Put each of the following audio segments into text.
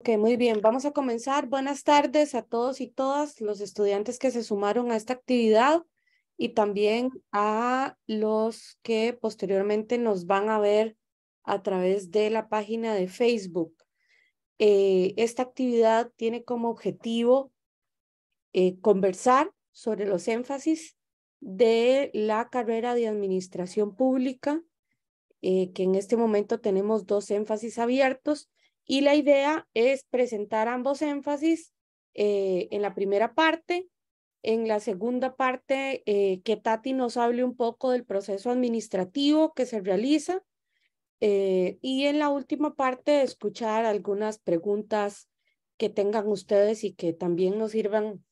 Ok, muy bien, vamos a comenzar. Buenas tardes a todos y todas los estudiantes que se sumaron a esta actividad y también a los que posteriormente nos van a ver a través de la página de Facebook. Eh, esta actividad tiene como objetivo eh, conversar sobre los énfasis de la carrera de administración pública, eh, que en este momento tenemos dos énfasis abiertos y la idea es presentar ambos énfasis eh, en la primera parte, en la segunda parte eh, que Tati nos hable un poco del proceso administrativo que se realiza eh, y en la última parte escuchar algunas preguntas que tengan ustedes y que también nos sirvan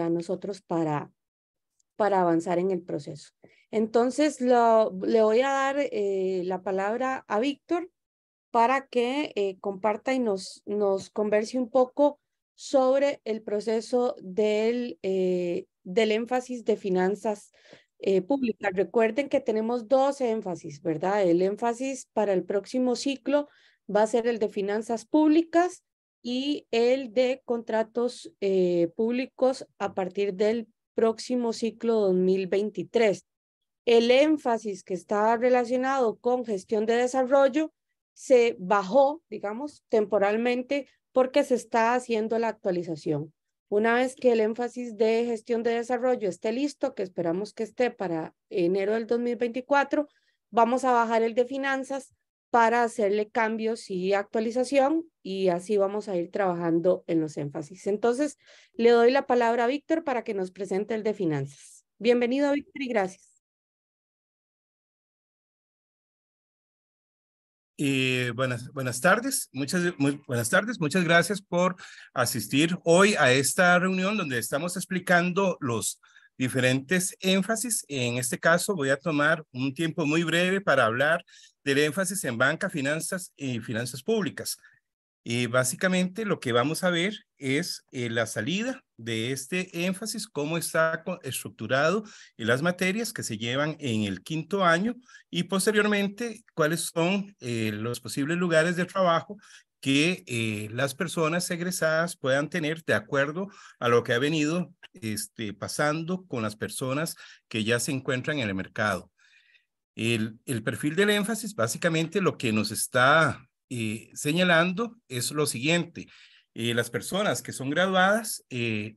a nosotros para, para avanzar en el proceso. Entonces, le voy a dar la palabra a Víctor para que eh, comparta y nos, nos converse un poco sobre el proceso del, eh, del énfasis de finanzas eh, públicas. Recuerden que tenemos dos énfasis, ¿verdad? El énfasis para el próximo ciclo va a ser el de finanzas públicas y el de contratos públicos a partir del próximo ciclo 2023. El énfasis que está relacionado con gestión de desarrollo se bajó, digamos, temporalmente porque se está haciendo la actualización. Una vez que el énfasis de gestión de desarrollo esté listo, que esperamos que esté para enero del 2024, vamos a bajar el de finanzas para hacerle cambios y actualización y así vamos a ir trabajando en los énfasis. Entonces, le doy la palabra a Víctor para que nos presente el de finanzas. Bienvenido, Víctor, y gracias. buenas, buenas tardes, muchas buenas tardes, muchas gracias por asistir hoy a esta reunión donde estamos explicando los diferentes énfasis. En este caso voy a tomar un tiempo muy breve para hablar del énfasis en banca, finanzas y finanzas públicas y básicamente lo que vamos a ver es eh, la salida de este énfasis, cómo está estructurado las materias que se llevan en el quinto año y posteriormente cuáles son eh, los posibles lugares de trabajo que eh, las personas egresadas puedan tener de acuerdo a lo que ha venido este, pasando con las personas que ya se encuentran en el mercado. El, el perfil del énfasis básicamente lo que nos está señalando es lo siguiente. Eh, las personas que son graduadas eh,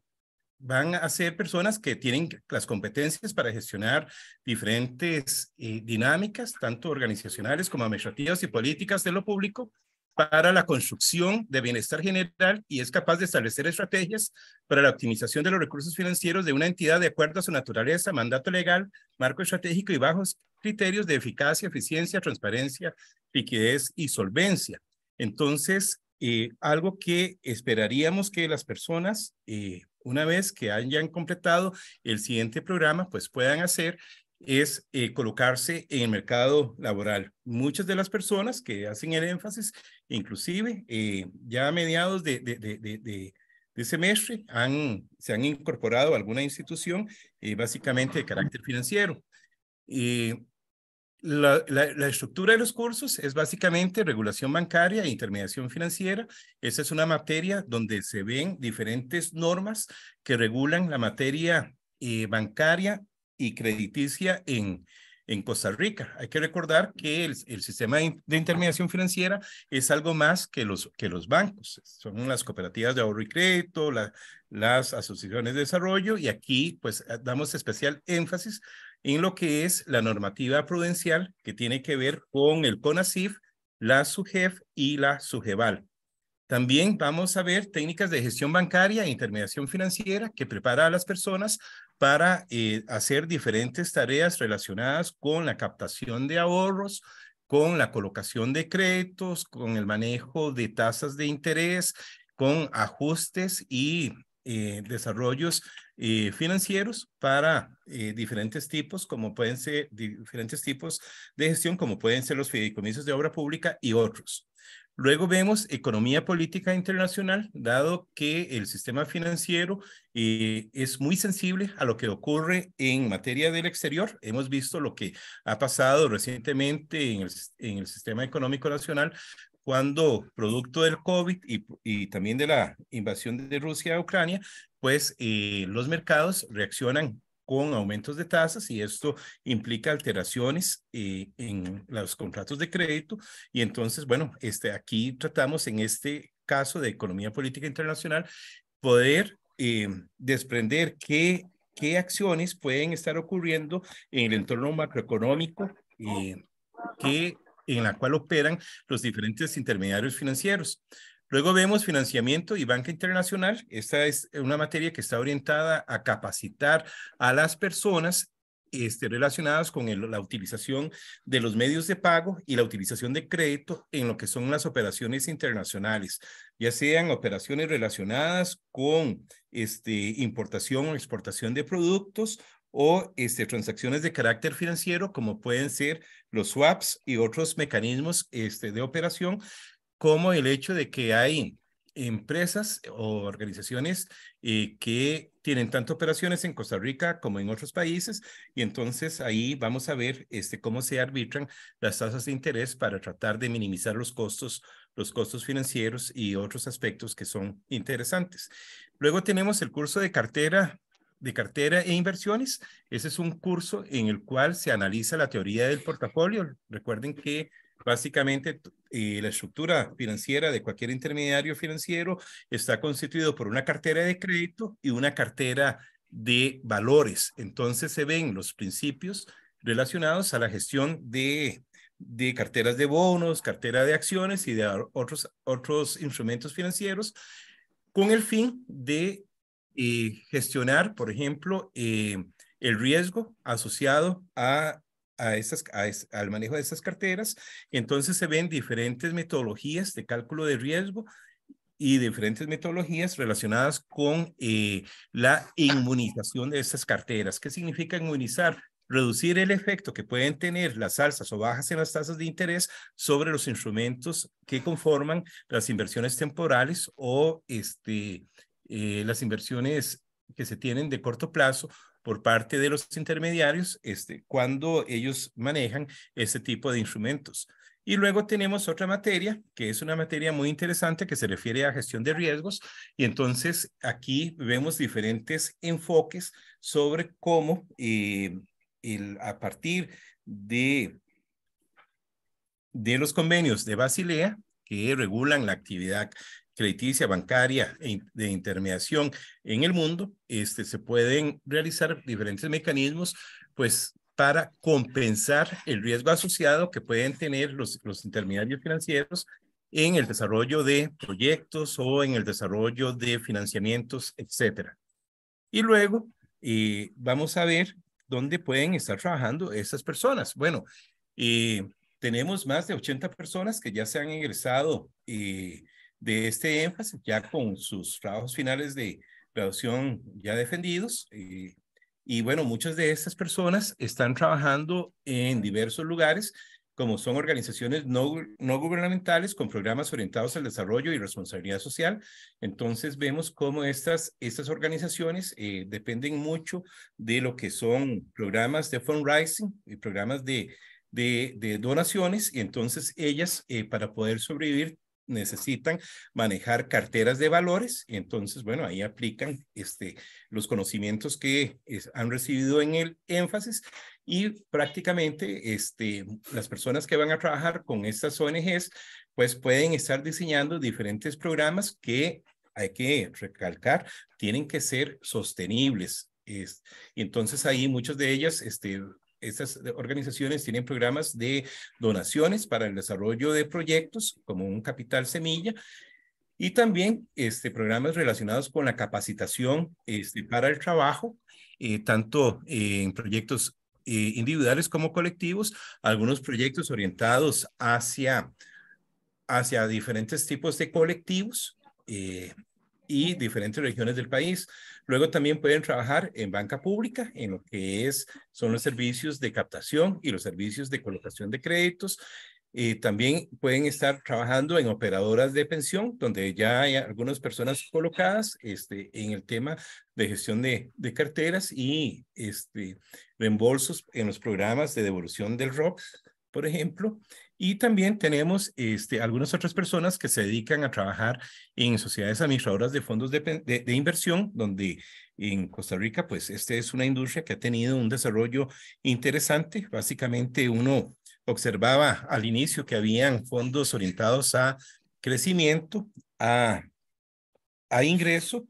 van a ser personas que tienen las competencias para gestionar diferentes eh, dinámicas, tanto organizacionales como administrativas y políticas de lo público, para la construcción de bienestar general y es capaz de establecer estrategias para la optimización de los recursos financieros de una entidad de acuerdo a su naturaleza, mandato legal, marco estratégico y bajos criterios de eficacia, eficiencia, transparencia, liquidez y solvencia. Entonces, eh, algo que esperaríamos que las personas, eh, una vez que hayan completado el siguiente programa, pues puedan hacer es eh, colocarse en el mercado laboral. Muchas de las personas que hacen el énfasis, inclusive ya a mediados de, semestre han, se han incorporado a alguna institución básicamente de carácter financiero y la, la, estructura de los cursos es básicamente regulación bancaria e intermediación financiera. Esa es una materia donde se ven diferentes normas que regulan la materia eh, bancaria y crediticia en, en Costa Rica. Hay que recordar que el, el, sistema de intermediación financiera es algo más que los, que los bancos. Son las cooperativas de ahorro y crédito, la, las asociaciones de desarrollo y aquí pues damos especial énfasis en lo que es la normativa prudencial que tiene que ver con el CONACIF, la SUGEF y la SUGEVAL. También vamos a ver técnicas de gestión bancaria e intermediación financiera que prepara a las personas para eh, hacer diferentes tareas relacionadas con la captación de ahorros, con la colocación de créditos, con el manejo de tasas de interés, con ajustes y eh, desarrollos eh, financieros para eh, diferentes tipos, como pueden ser diferentes tipos de gestión, como pueden ser los fideicomisos de obra pública y otros. Luego vemos economía política internacional, dado que el sistema financiero es muy sensible a lo que ocurre en materia del exterior. Hemos visto lo que ha pasado recientemente en el, en el sistema económico nacional cuando producto del COVID y, también de la invasión de Rusia a Ucrania, pues eh, los mercados reaccionan con aumentos de tasas y esto implica alteraciones eh, en los contratos de crédito. Y entonces, bueno, este, aquí tratamos en este caso de economía política internacional poder eh, desprender qué, qué acciones pueden estar ocurriendo en el entorno macroeconómico. que en la cual operan los diferentes intermediarios financieros. Luego vemos financiamiento y banca internacional. Esta es una materia que está orientada a capacitar a las personas este, relacionadas con la utilización de los medios de pago y la utilización de crédito en lo que son las operaciones internacionales, ya sean operaciones relacionadas con este, importación o exportación de productos o este, transacciones de carácter financiero, como pueden ser los swaps y otros mecanismos este, de operación, como el hecho de que hay empresas o organizaciones eh, que tienen tanto operaciones en Costa Rica como en otros países y entonces ahí vamos a ver este, cómo se arbitran las tasas de interés para tratar de minimizar los costos, los costos financieros y otros aspectos que son interesantes. Luego tenemos el curso de cartera de cartera e inversiones. Ese es un curso en el cual se analiza la teoría del portafolio. Recuerden que básicamente eh, la estructura financiera de cualquier intermediario financiero está constituido por una cartera de crédito y una cartera de valores. Entonces se ven los principios relacionados a la gestión de, de carteras de bonos, cartera de acciones y de otros, otros instrumentos financieros con el fin de gestionar, por ejemplo, eh, el riesgo asociado a, a, estas, al manejo de estas carteras. Entonces se ven diferentes metodologías de cálculo de riesgo y diferentes metodologías relacionadas con eh, la inmunización de estas carteras. ¿Qué significa inmunizar? Reducir el efecto que pueden tener las alzas o bajas en las tasas de interés sobre los instrumentos que conforman las inversiones temporales o este, eh, las inversiones que se tienen de corto plazo por parte de los intermediarios este, cuando ellos manejan este tipo de instrumentos. Y luego tenemos otra materia, que es una materia muy interesante que se refiere a gestión de riesgos. Y entonces aquí vemos diferentes enfoques sobre cómo eh, el, a partir de, de los convenios de Basilea, que regulan la actividad crediticia, bancaria e de intermediación en el mundo, este, se pueden realizar diferentes mecanismos pues, para compensar el riesgo asociado que pueden tener los, los intermediarios financieros en el desarrollo de proyectos o en el desarrollo de financiamientos, etcétera. Y luego eh, vamos a ver dónde pueden estar trabajando esas personas. Bueno, eh, tenemos más de 80 personas que ya se han ingresado y eh, de este énfasis, ya con sus trabajos finales de graduación ya defendidos. Eh, y bueno, muchas de estas personas están trabajando en diversos lugares, como son organizaciones no, no gubernamentales con programas orientados al desarrollo y responsabilidad social. Entonces vemos cómo estas, estas organizaciones eh, dependen mucho de lo que son programas de fundraising y programas de, de, donaciones. Y entonces ellas, eh, para poder sobrevivir, necesitan manejar carteras de valores entonces, bueno, ahí aplican este, los conocimientos que han recibido en el énfasis y prácticamente este, las personas que van a trabajar con estas ONGs pues pueden estar diseñando diferentes programas que hay que recalcar, tienen que ser sostenibles, es, entonces ahí muchas de ellas este, estas organizaciones tienen programas de donaciones para el desarrollo de proyectos, como un capital semilla, y también este, programas relacionados con la capacitación este, para el trabajo, eh, tanto en proyectos eh, individuales como colectivos, algunos proyectos orientados hacia, hacia diferentes tipos de colectivos. Eh, y diferentes regiones del país. Luego también pueden trabajar en banca pública, en lo que es, son los servicios de captación y los servicios de colocación de créditos. Eh, también pueden estar trabajando en operadoras de pensión, donde ya hay algunas personas colocadas este, en el tema de gestión de, carteras y este, reembolsos en los programas de devolución del ROC, por ejemplo. Y también tenemos este, algunas otras personas que se dedican a trabajar en sociedades administradoras de fondos de, inversión, donde en Costa Rica, pues, esta es una industria que ha tenido un desarrollo interesante. Básicamente, uno observaba al inicio que habían fondos orientados a crecimiento, a, a ingreso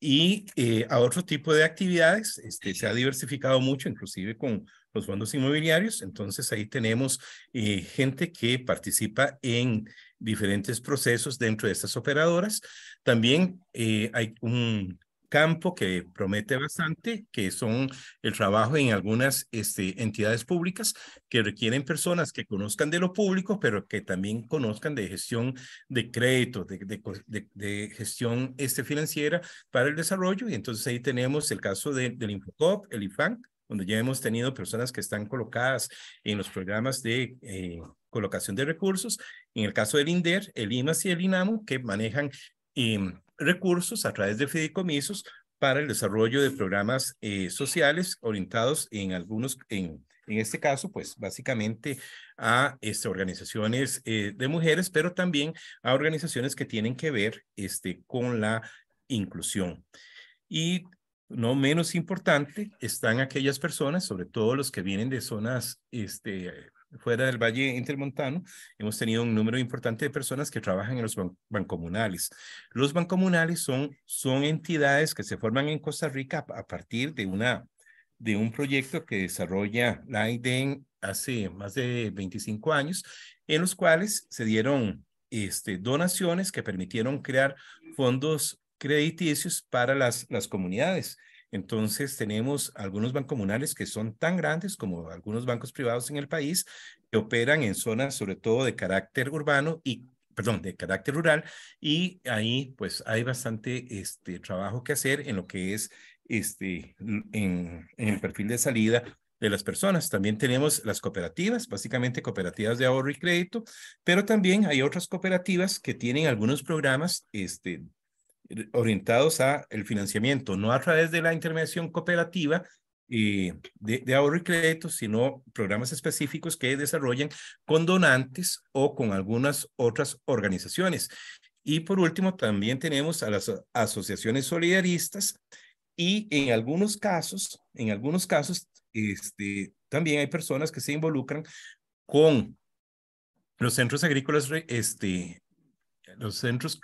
y eh, a otro tipo de actividades. Este, se ha diversificado mucho, inclusive con los fondos inmobiliarios. Entonces ahí tenemos eh, gente que participa en diferentes procesos dentro de estas operadoras. También eh, hay un campo que promete bastante, que son el trabajo en algunas este, entidades públicas que requieren personas que conozcan de lo público, pero que también conozcan de gestión de crédito, de, gestión este, financiera para el desarrollo. Y entonces ahí tenemos el caso del Infocop, el IFANC, donde ya hemos tenido personas que están colocadas en los programas de eh, colocación de recursos, en el caso del INDER, el IMAS y el INAMU, que manejan em, recursos a través de fideicomisos para el desarrollo de programas eh, sociales orientados en algunos, en, en este caso, pues básicamente a este, organizaciones eh, de mujeres, pero también a organizaciones que tienen que ver este, con la inclusión. Y no menos importante, están aquellas personas, sobre todo los que vienen de zonas este, fuera del Valle Intermontano, hemos tenido un número importante de personas que trabajan en los bancos bancomunales. Los bancomunales son, son entidades que se forman en Costa Rica a, partir de, un proyecto que desarrolla la IDEN hace más de 25 años, en los cuales se dieron este, donaciones que permitieron crear fondos crediticios para las, las comunidades. Entonces tenemos algunos comunales que son tan grandes como algunos bancos privados en el país que operan en zonas sobre todo de carácter urbano y perdón, de carácter rural y ahí pues hay bastante este trabajo que hacer en lo que es este en, en el perfil de salida de las personas. También tenemos las cooperativas, básicamente cooperativas de ahorro y crédito, pero también hay otras cooperativas que tienen algunos programas este, orientados a el financiamiento, no a través de la intermediación cooperativa eh, de, ahorro y crédito, sino programas específicos que desarrollan con donantes o con algunas otras organizaciones. Y por último, también tenemos a las asociaciones solidaristas y en algunos casos, en algunos casos, este, también hay personas que se involucran con los centros agrícolas, este, los centros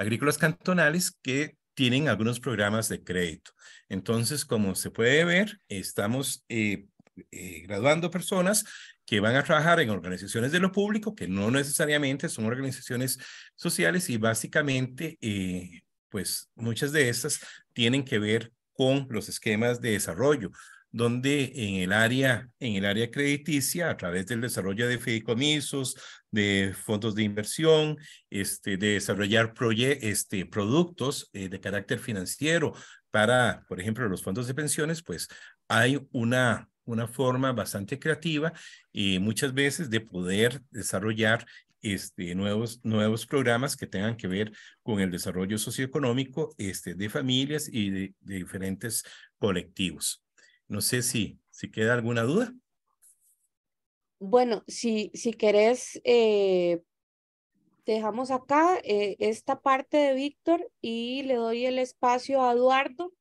agrícolas cantonales que tienen algunos programas de crédito. Entonces, como se puede ver, estamos eh, eh, graduando personas que van a trabajar en organizaciones de lo público, que no necesariamente son organizaciones sociales y básicamente, eh, pues muchas de estas tienen que ver con los esquemas de desarrollo donde en el área, en el área crediticia, a través del desarrollo de fideicomisos, de fondos de inversión, este, de desarrollar este, productos eh, de carácter financiero para, por ejemplo, los fondos de pensiones, pues hay una, una forma bastante creativa y eh, muchas veces de poder desarrollar este, nuevos, nuevos programas que tengan que ver con el desarrollo socioeconómico este, de familias y de, de diferentes colectivos. No sé si, si queda alguna duda. Bueno, si, si querés, eh, dejamos acá eh, esta parte de Víctor y le doy el espacio a Eduardo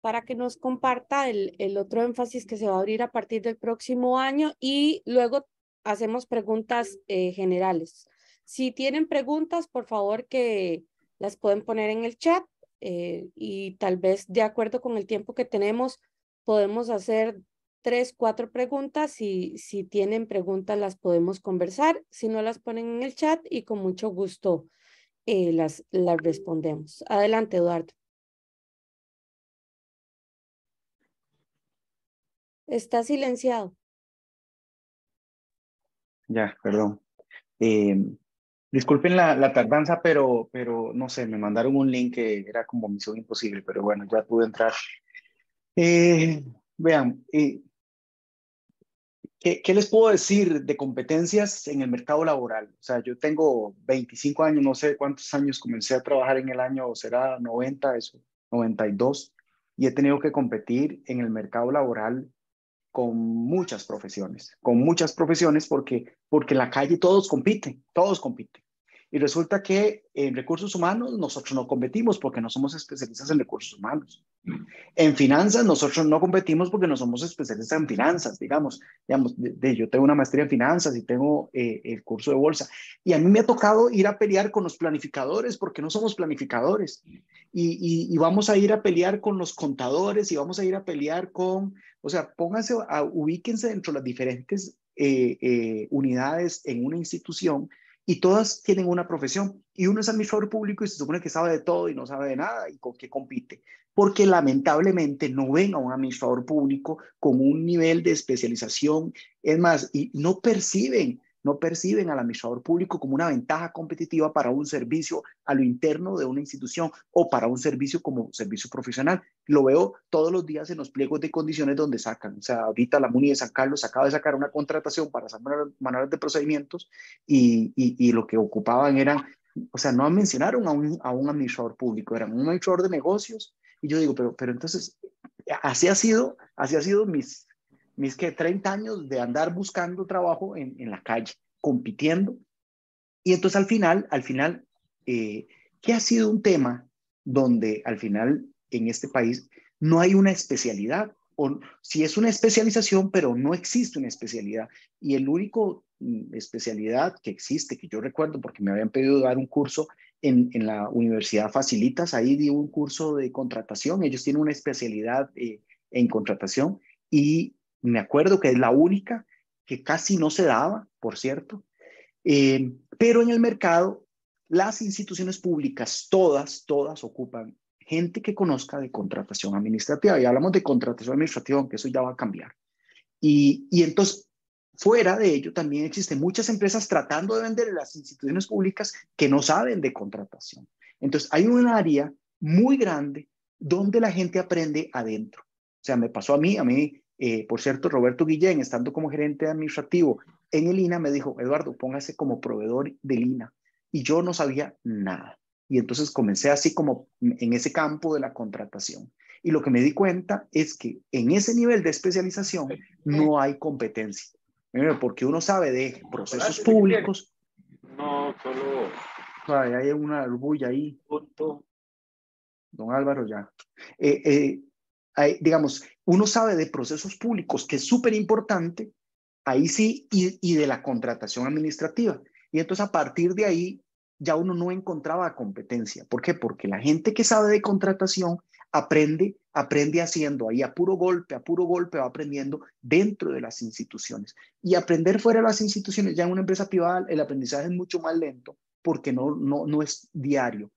para que nos comparta el, otro énfasis que se va a abrir a partir del próximo año y luego hacemos preguntas eh, generales. Si tienen preguntas, por favor que las pueden poner en el chat y tal vez de acuerdo con el tiempo que tenemos podemos hacer tres, cuatro preguntas. Si, si tienen preguntas, las podemos conversar. Si no, las ponen en el chat y con mucho gusto eh, las, las respondemos. Adelante, Eduardo. Está silenciado. Ya, perdón. Eh, disculpen la, tardanza, pero, pero no sé, me mandaron un link que era como misión imposible, pero bueno, ya pude entrar. Eh, vean, ¿Qué, les puedo decir de competencias en el mercado laboral? O sea, yo tengo 25 años, no sé cuántos años comencé a trabajar en el año, será 90, eso, 92, y he tenido que competir en el mercado laboral con muchas profesiones, con muchas profesiones porque, porque en la calle todos compiten, todos compiten. Y resulta que en recursos humanos nosotros no competimos porque no somos especialistas en recursos humanos. En finanzas nosotros no competimos porque no somos especialistas en finanzas, digamos, digamos, de, yo tengo una maestría en finanzas y tengo eh, el curso de bolsa y a mí me ha tocado ir a pelear con los planificadores porque no somos planificadores y, vamos a ir a pelear con los contadores y vamos a ir a pelear con, o sea, pónganse, ubíquense dentro de las diferentes eh, eh, unidades en una institución y todas tienen una profesión y uno es administrador público y se supone que sabe de todo y no sabe de nada y con qué compite porque lamentablemente no ven a un administrador público con un nivel de especialización, es más, y no perciben, no perciben al administrador público como una ventaja competitiva para un servicio a lo interno de una institución o para un servicio como servicio profesional. Lo veo todos los días en los pliegos de condiciones donde sacan. O sea, ahorita la MUNI de San Carlos acaba de sacar una contratación para manuales de procedimientos y, y, lo que ocupaban eran o sea, no mencionaron a un, a un administrador público, eran un administrador de negocios y yo digo, pero, pero entonces, eh, así ha sido, así ha sido mis, mis que 30 años de andar buscando trabajo en, la calle, compitiendo. Y entonces al final, al final, eh, ha sido un tema donde al final en este país no hay una especialidad, o si es una especialización, pero no existe una especialidad. Y el único mm, especialidad que existe, que yo recuerdo porque me habían pedido dar un curso en, la Universidad Facilitas, ahí di un curso de contratación, ellos tienen una especialidad eh, en contratación y me acuerdo que es la única que casi no se daba, por cierto, eh, pero en el mercado las instituciones públicas, todas, todas ocupan gente que conozca de contratación administrativa. Y hablamos de contratación administrativa, aunque eso ya va a cambiar. Y, y entonces Fuera de ello, también existen muchas empresas tratando de vender a las instituciones públicas que no saben de contratación. Entonces, hay un área muy grande donde la gente aprende adentro. O sea, me pasó a mí, a mí, eh, por cierto, Roberto Guillén, estando como gerente administrativo en el INA, me dijo, Eduardo, póngase como proveedor del INA. Y yo no sabía nada. Y entonces comencé así como en ese campo de la contratación. Y lo que me di cuenta es que en ese nivel de especialización no hay competencia porque uno sabe de procesos ah, públicos. No, solo. sea, hay una orgulla ahí. Don Álvaro, ya. Eh, eh, digamos, uno sabe de procesos públicos, que es súper importante, ahí sí, y, y, de la contratación administrativa. Y entonces a partir de ahí ya uno no encontraba competencia. ¿Por qué? Porque la gente que sabe de contratación aprende, aprende haciendo, ahí a puro golpe, a puro golpe va aprendiendo dentro de las instituciones. Y aprender fuera de las instituciones, ya en una empresa privada, el aprendizaje es mucho más lento porque no, no, no es diario.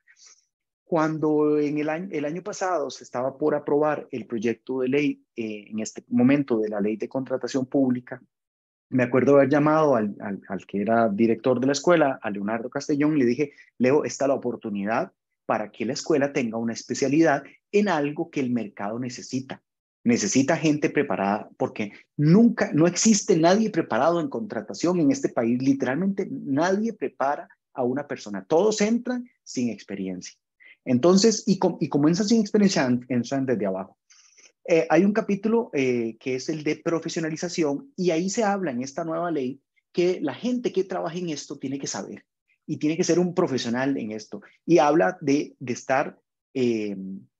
Cuando en el año, el año pasado se estaba por aprobar el proyecto de ley, eh, en este momento de la ley de contratación pública, me acuerdo haber llamado al, al, que era director de la escuela, a Leonardo Castellón, le dije, Leo, está la oportunidad para que la escuela tenga una especialidad en algo que el mercado necesita. Necesita gente preparada porque nunca, no existe nadie preparado en contratación en este país. Literalmente nadie prepara a una persona. Todos entran sin experiencia. Entonces, y, y comienzan sin experiencia, entran desde abajo. Eh, hay un capítulo eh, que es el de profesionalización y ahí se habla en esta nueva ley que la gente que trabaja en esto tiene que saber y tiene que ser un profesional en esto. Y habla de, estar eh,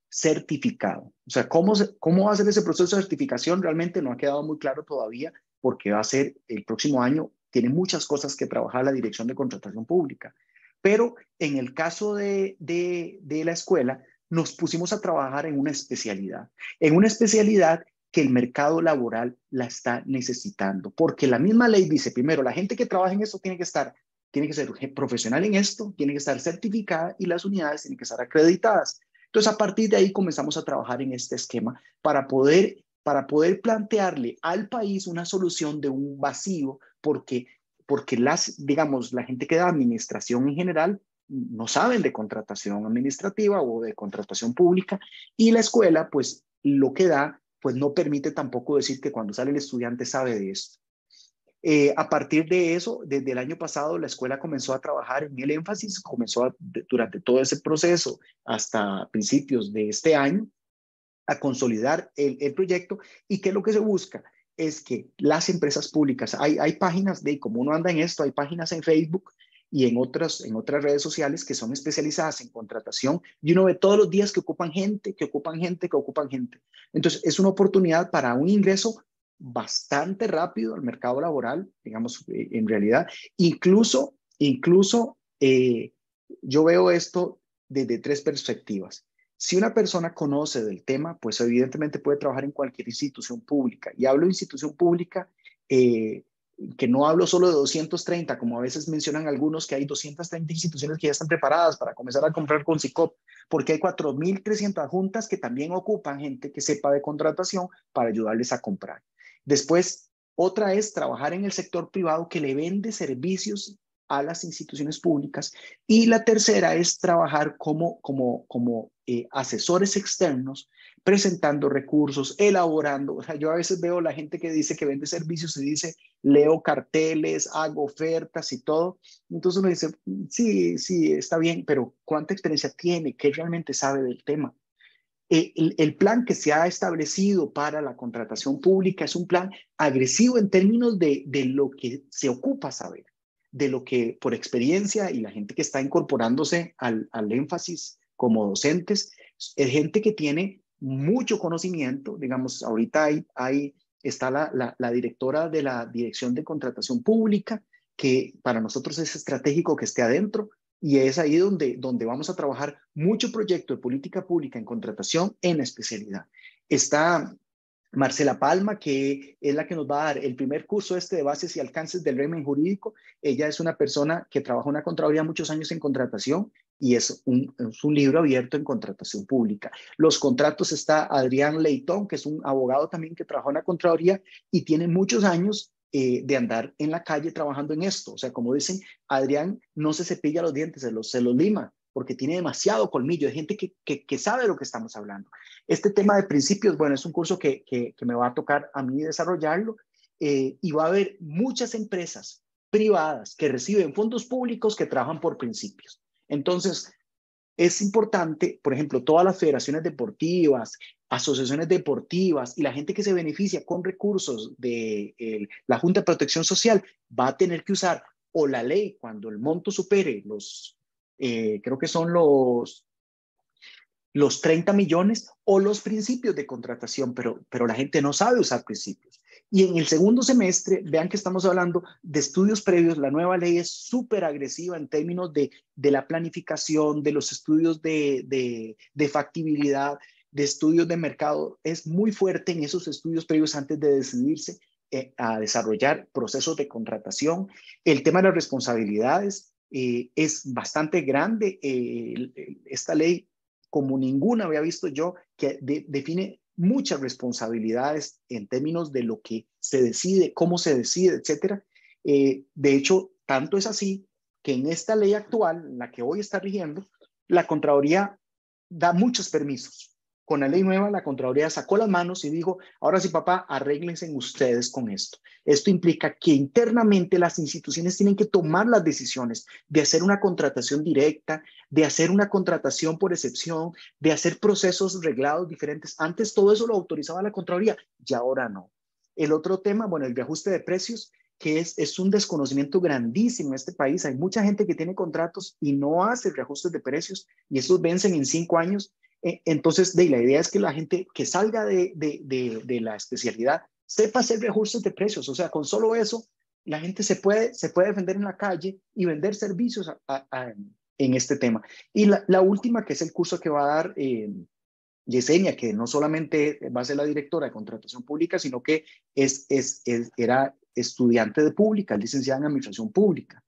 certificado. O sea, ¿cómo, ¿cómo va a ser ese proceso de certificación? Realmente no ha quedado muy claro todavía porque va a ser el próximo año. Tiene muchas cosas que trabajar la Dirección de Contratación Pública. Pero en el caso de, de la escuela, nos pusimos a trabajar en una especialidad, en una especialidad que el mercado laboral la está necesitando, porque la misma ley dice, primero, la gente que trabaja en eso tiene que estar tiene que ser profesional en esto, tiene que estar certificada y las unidades tienen que estar acreditadas. Entonces, a partir de ahí comenzamos a trabajar en este esquema para poder, para poder plantearle al país una solución de un vacío, porque, porque las, digamos, la gente que da administración en general no saben de contratación administrativa o de contratación pública y la escuela, pues lo que da, pues no permite tampoco decir que cuando sale el estudiante sabe de esto. Eh, a partir de eso, desde el año pasado, la escuela comenzó a trabajar en el énfasis, comenzó durante todo ese proceso hasta principios de este año a consolidar el, proyecto y qué es lo que se busca es que las empresas públicas, hay, hay páginas de, como uno anda en esto, hay páginas en Facebook y en otras, en otras redes sociales que son especializadas en contratación y uno ve todos los días que ocupan gente, que ocupan gente, que ocupan gente. Entonces, es una oportunidad para un ingreso bastante rápido al mercado laboral, digamos, eh, en realidad. Incluso, incluso eh, yo veo esto desde tres perspectivas. Si una persona conoce del tema, pues evidentemente puede trabajar en cualquier institución pública. Y hablo de institución pública, eh, que no hablo solo de 230, como a veces mencionan algunos, que hay 230 instituciones que ya están preparadas para comenzar a comprar con SICOP, porque hay 4.300 juntas que también ocupan gente que sepa de contratación para ayudarles a comprar. Después, otra es trabajar en el sector privado que le vende servicios a las instituciones públicas. Y la tercera es trabajar como, como, como eh, asesores externos, presentando recursos, elaborando. O sea, yo a veces veo la gente que dice que vende servicios y dice, leo carteles, hago ofertas y todo. Entonces uno dice, sí, sí, está bien, pero ¿cuánta experiencia tiene? ¿Qué realmente sabe del tema? Eh, el, plan que se ha establecido para la contratación pública es un plan agresivo en términos de, lo que se ocupa saber, de lo que por experiencia y la gente que está incorporándose al, énfasis como docentes, es gente que tiene mucho conocimiento, digamos, ahorita hay, está la directora de la Dirección de Contratación Pública, que para nosotros es estratégico que esté adentro, y es ahí donde, donde vamos a trabajar mucho proyecto de política pública en contratación en especialidad. Está Marcela Palma, que es la que nos va a dar el primer curso este de bases y alcances del régimen jurídico. Ella es una persona que trabajó en una contraloría muchos años en contratación y es un, es un, libro abierto en contratación pública. Los contratos está Adrián Leitón, que es un abogado también que trabajó en la Contraloría y tiene muchos años eh, de andar en la calle trabajando en esto. O sea, como dicen, Adrián no se cepilla los dientes, se los, se lima, porque tiene demasiado colmillo, hay gente que, que, sabe de lo que estamos hablando. Este tema de principios, bueno, es un curso que, me va a tocar a mí desarrollarlo eh, y va a haber muchas empresas privadas que reciben fondos públicos que trabajan por principios. Entonces, es importante, por ejemplo, todas las federaciones deportivas, asociaciones deportivas y la gente que se beneficia con recursos de la Junta de Protección Social va a tener que usar o la ley cuando el monto supere los, eh, creo que son los los 30 millones o los principios de contratación, pero, pero la gente no sabe usar principios. Y en el segundo semestre, vean que estamos hablando de estudios previos, la nueva ley es súper agresiva en términos de, de, la planificación, de los estudios de, de, factibilidad, de estudios de mercado, es muy fuerte en esos estudios previos antes de decidirse eh, a desarrollar procesos de contratación. El tema de las responsabilidades eh, es bastante grande. Eh, esta ley, como ninguna había visto yo, que define muchas responsabilidades en términos de lo que se decide, cómo se decide, etcétera. Eh, de hecho, tanto es así que en esta ley actual, la que hoy está rigiendo, la Contraloría da muchos permisos con la ley nueva, la Contraloría sacó las manos y dijo, ahora sí, papá, arréglense ustedes con esto. Esto implica que internamente las instituciones tienen que tomar las decisiones de hacer una contratación directa, de hacer una contratación por excepción, de hacer procesos reglados diferentes. Antes todo eso lo autorizaba la Contraloría y ahora no. El otro tema, bueno, el reajuste de precios, que es, es un desconocimiento grandísimo en este país. Hay mucha gente que tiene contratos y no hace reajustes de precios y estos vencen en cinco años eh, entonces, de, la idea es que la gente que salga de, la especialidad sepa hacer recursos de precios. O sea, con solo eso, la gente se puede, se puede defender en la calle y vender servicios en este tema. Y la, última, que es el curso que va a dar eh, Yesenia, que no solamente va a ser la directora de contratación pública, sino que es, era estudiante de pública, licenciada en administración pública.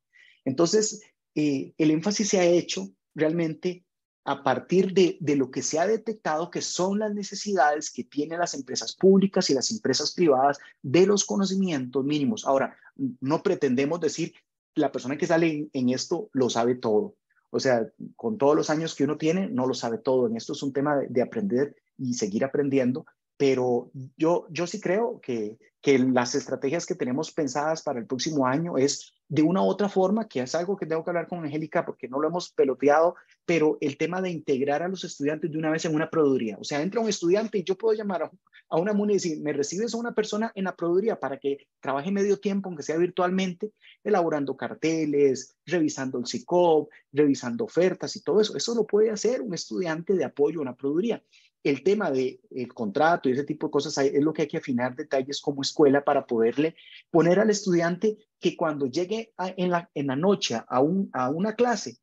Entonces, eh, el énfasis se ha hecho realmente a partir de, de, lo que se ha detectado que son las necesidades que tienen las empresas públicas y las empresas privadas de los conocimientos mínimos. Ahora, no pretendemos decir la persona que sale en, esto lo sabe todo. O sea, con todos los años que uno tiene, no lo sabe todo. En esto es un tema de, de aprender y seguir aprendiendo, pero yo, yo sí creo que, que las estrategias que tenemos pensadas para el próximo año es de una u otra forma, que es algo que tengo que hablar con Angélica porque no lo hemos peloteado, pero el tema de integrar a los estudiantes de una vez en una produría O sea, entra un estudiante y yo puedo llamar a, una MUNI y decir, me recibes a una persona en la produría para que trabaje medio tiempo, aunque sea virtualmente, elaborando carteles, revisando el CICOP, revisando ofertas y todo eso. Eso lo puede hacer un estudiante de apoyo a una produría el tema del de contrato y ese tipo de cosas es lo que hay que afinar detalles como escuela para poderle poner al estudiante que cuando llegue en, la, en la noche a, una clase,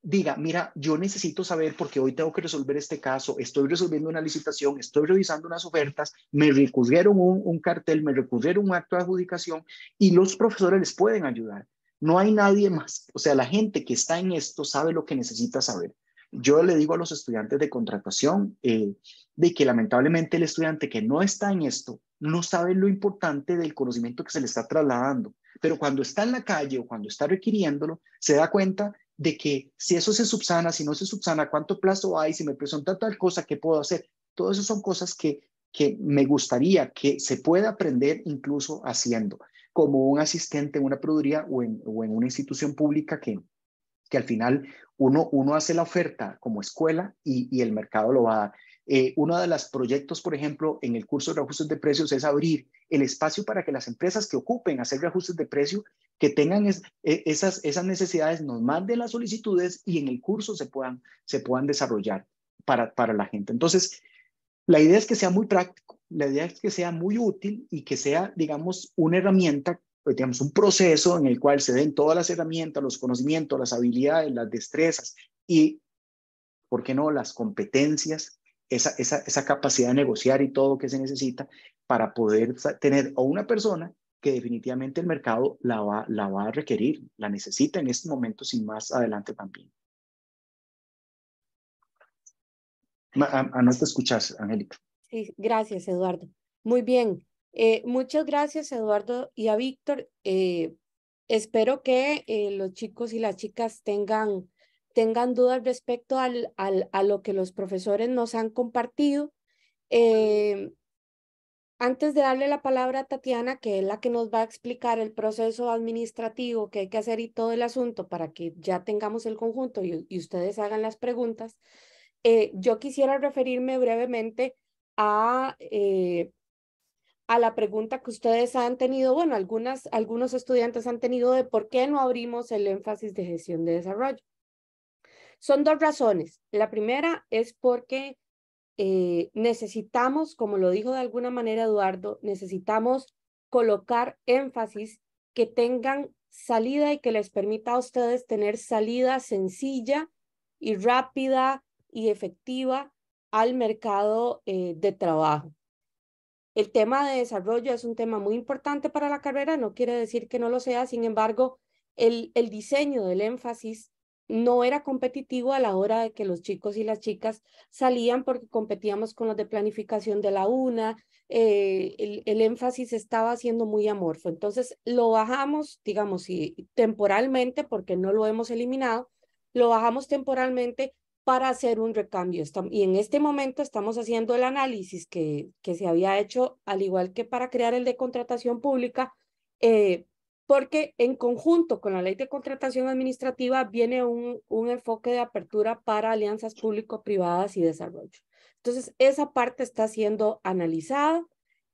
diga, mira, yo necesito saber porque hoy tengo que resolver este caso, estoy resolviendo una licitación, estoy revisando unas ofertas, me recurrieron un, cartel, me recurrieron un acto de adjudicación y los profesores les pueden ayudar. No hay nadie más. O sea, la gente que está en esto sabe lo que necesita saber. Yo le digo a los estudiantes de contratación eh, de que lamentablemente el estudiante que no está en esto no sabe lo importante del conocimiento que se le está trasladando. Pero cuando está en la calle o cuando está requiriéndolo, se da cuenta de que si eso se subsana, si no se subsana, cuánto plazo hay, si me presenta tal cosa, qué puedo hacer. Todo esas son cosas que, que me gustaría que se pueda aprender incluso haciendo, como un asistente en una produría o en, o en una institución pública que, que al final uno, uno hace la oferta como escuela y, y el mercado lo va a eh, uno de los proyectos, por ejemplo, en el curso de reajustes de precios es abrir el espacio para que las empresas que ocupen hacer reajustes de precio, que tengan e, esas, esas necesidades, nos manden las solicitudes y en el curso se puedan, se puedan desarrollar para, para la gente. Entonces, la idea es que sea muy práctico, la idea es que sea muy útil y que sea, digamos, una herramienta pues, digamos, un proceso en el cual se den todas las herramientas, los conocimientos, las habilidades, las destrezas y, ¿por qué no?, las competencias esa, capacidad de negociar y todo que se necesita para poder tener a una persona que definitivamente el mercado la va, la va a requerir, la necesita en este momento sin más adelante también. A, no te escuchas, Angélica. Sí, gracias, Eduardo. Muy bien. Eh, muchas gracias, Eduardo y a Víctor. Eh, espero que eh, los chicos y las chicas tengan tengan dudas respecto al, a lo que los profesores nos han compartido. Eh, antes de darle la palabra a Tatiana, que es la que nos va a explicar el proceso administrativo que hay que hacer y todo el asunto para que ya tengamos el conjunto y, ustedes hagan las preguntas, eh, yo quisiera referirme brevemente a, eh, a la pregunta que ustedes han tenido, bueno, algunas, algunos estudiantes han tenido de por qué no abrimos el énfasis de gestión de desarrollo. Son dos razones. La primera es porque eh, necesitamos, como lo dijo de alguna manera Eduardo, necesitamos colocar énfasis que tengan salida y que les permita a ustedes tener salida sencilla y rápida y efectiva al mercado eh, de trabajo. El tema de desarrollo es un tema muy importante para la carrera, no quiere decir que no lo sea, sin embargo, el, el diseño del énfasis no era competitivo a la hora de que los chicos y las chicas salían porque competíamos con los de planificación de la UNA, eh, el, énfasis estaba siendo muy amorfo. Entonces lo bajamos, digamos, y temporalmente, porque no lo hemos eliminado, lo bajamos temporalmente para hacer un recambio. Y en este momento estamos haciendo el análisis que, que se había hecho, al igual que para crear el de contratación pública, eh, porque en conjunto con la ley de contratación administrativa viene un, un enfoque de apertura para alianzas público-privadas y desarrollo. Entonces, esa parte está siendo analizada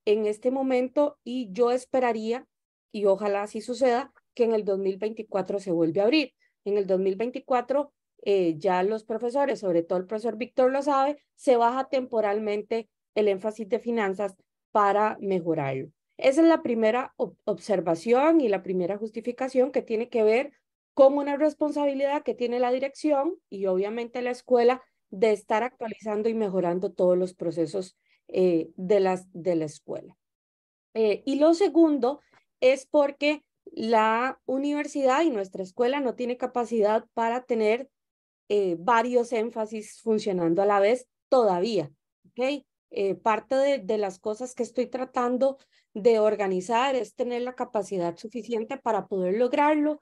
en este momento y yo esperaría, y ojalá así suceda, que en el 2024 se vuelva a abrir. En el 2024 eh, ya los profesores, sobre todo el profesor Víctor lo sabe, se baja temporalmente el énfasis de finanzas para mejorarlo. Esa es la primera observación y la primera justificación que tiene que ver con una responsabilidad que tiene la dirección y obviamente la escuela de estar actualizando y mejorando todos los procesos eh, de, las, de la escuela. Eh, y lo segundo es porque la universidad y nuestra escuela no tiene capacidad para tener eh, varios énfasis funcionando a la vez todavía. ¿okay? Eh, parte de, de, las cosas que estoy tratando de organizar es tener la capacidad suficiente para poder lograrlo.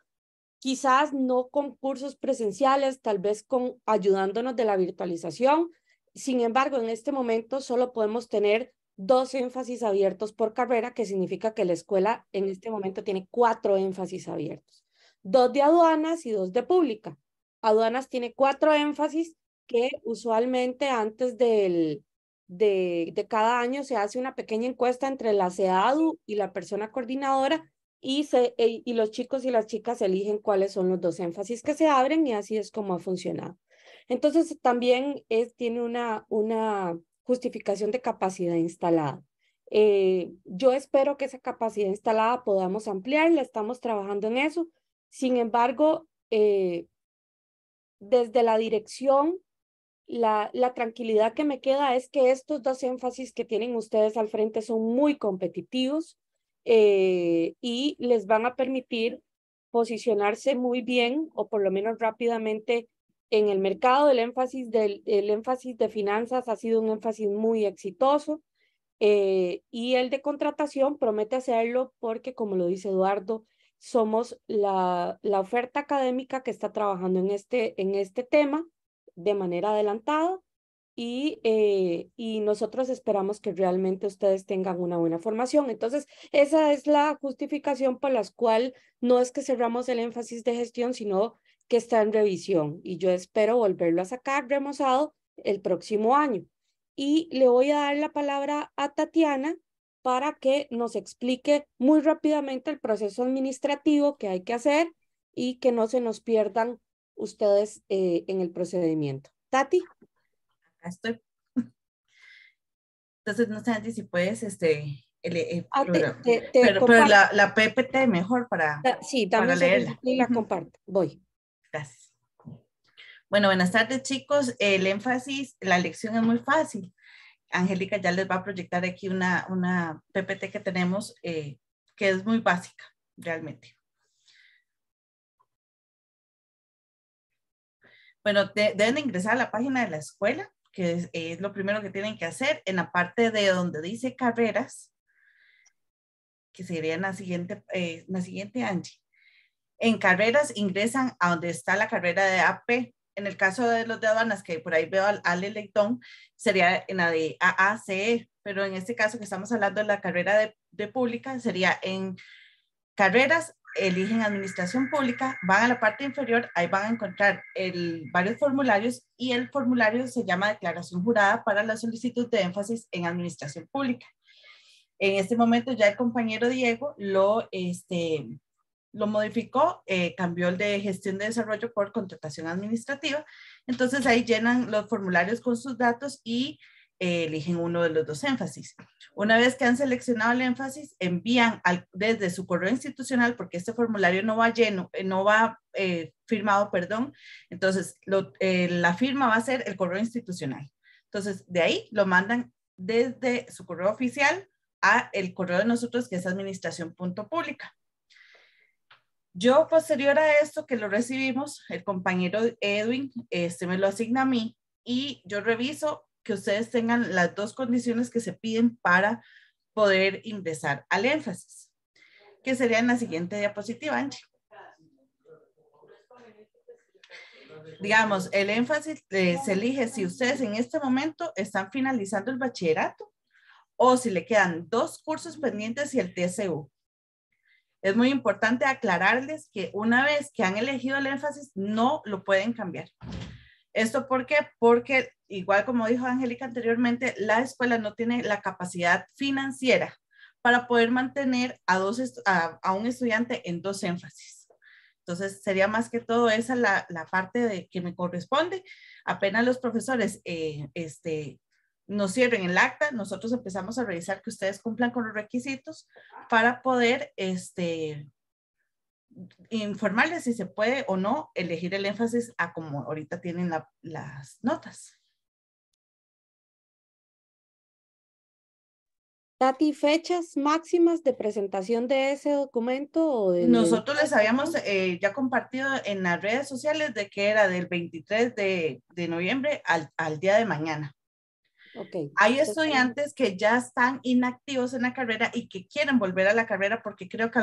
Quizás no con cursos presenciales, tal vez con ayudándonos de la virtualización. Sin embargo, en este momento solo podemos tener dos énfasis abiertos por carrera, que significa que la escuela en este momento tiene cuatro énfasis abiertos. Dos de aduanas y dos de pública. Aduanas tiene cuatro énfasis que usualmente antes del, de, cada año se hace una pequeña encuesta entre la CEADU y la persona coordinadora y, e, y los chicos y las chicas eligen cuáles son los dos énfasis que se abren y así es como ha funcionado. Entonces también es, tiene una, una justificación de capacidad instalada. Eh, yo espero que esa capacidad instalada podamos ampliar ampliarla, estamos trabajando en eso. Sin embargo, eh, desde la dirección la, tranquilidad que me queda es que estos dos énfasis que tienen ustedes al frente son muy competitivos eh, y les van a permitir posicionarse muy bien o por lo menos rápidamente en el mercado. El énfasis, del, énfasis de finanzas ha sido un énfasis muy exitoso eh, y el de contratación promete hacerlo porque, como lo dice Eduardo, somos la, la oferta académica que está trabajando en este, en este tema de manera adelantada y, eh, y nosotros esperamos que realmente ustedes tengan una buena formación. Entonces, esa es la justificación por la cual no es que cerramos el énfasis de gestión, sino que está en revisión y yo espero volverlo a sacar remozado el próximo año. Y le voy a dar la palabra a Tatiana para que nos explique muy rápidamente el proceso administrativo que hay que hacer y que no se nos pierdan ustedes eh, en el procedimiento. Tati. Acá estoy. Entonces, no sé, si puedes, este, ah, pero, la, la, PPT mejor para, sí, también Y la comparto. Voy. Gracias. Bueno, buenas tardes, chicos. El énfasis, la lección es muy fácil. Angélica ya les va a proyectar aquí una, una PPT que tenemos eh, que es muy básica, realmente. Bueno, deben ingresar a la página de la escuela, que es, lo primero que tienen que hacer. En la parte de donde dice carreras, que sería en la siguiente, eh, en la siguiente Angie. En carreras ingresan a donde está la carrera de AP. En el caso de los de aduanas, que por ahí veo al Ale Leitón, sería en la de AACE, pero en este caso que estamos hablando de la carrera de, de pública, sería en carreras eligen administración pública, van a la parte inferior, ahí van a encontrar el, varios formularios y el formulario se llama declaración jurada para la solicitud de énfasis en administración pública. En este momento ya el compañero Diego lo, este, lo modificó, eh, cambió el de gestión de desarrollo por contratación administrativa. Entonces ahí llenan los formularios con sus datos y eh, eligen uno de los dos énfasis. Una vez que han seleccionado el énfasis, envían al, desde su correo institucional, porque este formulario no va lleno, eh, no va eh, firmado, perdón, entonces la firma va a ser el correo institucional. Entonces, de ahí lo mandan desde su correo oficial a el correo de nosotros, que es administración.pública. Yo posterior a esto que lo recibimos, el compañero Edwin este me lo asigna a mí y yo reviso que ustedes tengan las dos condiciones que se piden para poder ingresar al énfasis, que sería en la siguiente diapositiva, Angie. Digamos, el énfasis eh, se elige si ustedes en este momento están finalizando el bachillerato o si le quedan dos cursos pendientes y el TSU. Es muy importante aclararles que una vez que han elegido el énfasis, no lo pueden cambiar. ¿Esto por qué? Porque, igual como dijo Angélica anteriormente, la escuela no tiene la capacidad financiera para poder mantener a, dos a, un estudiante en dos énfasis. Entonces, sería más que todo esa la, la parte de, que me corresponde. Apenas los profesores eh, este, nos cierren el acta, nosotros empezamos a revisar que ustedes cumplan con los requisitos para poder este, informarles si se puede o no elegir el énfasis a como ahorita tienen las notas. Tati, fechas máximas de presentación de ese documento? Nosotros les habíamos eh, ya compartido en las redes sociales de que era del 23 de, de noviembre al día de mañana. Hay estudiantes que ya están inactivos en la carrera y que quieren volver a la carrera porque creo que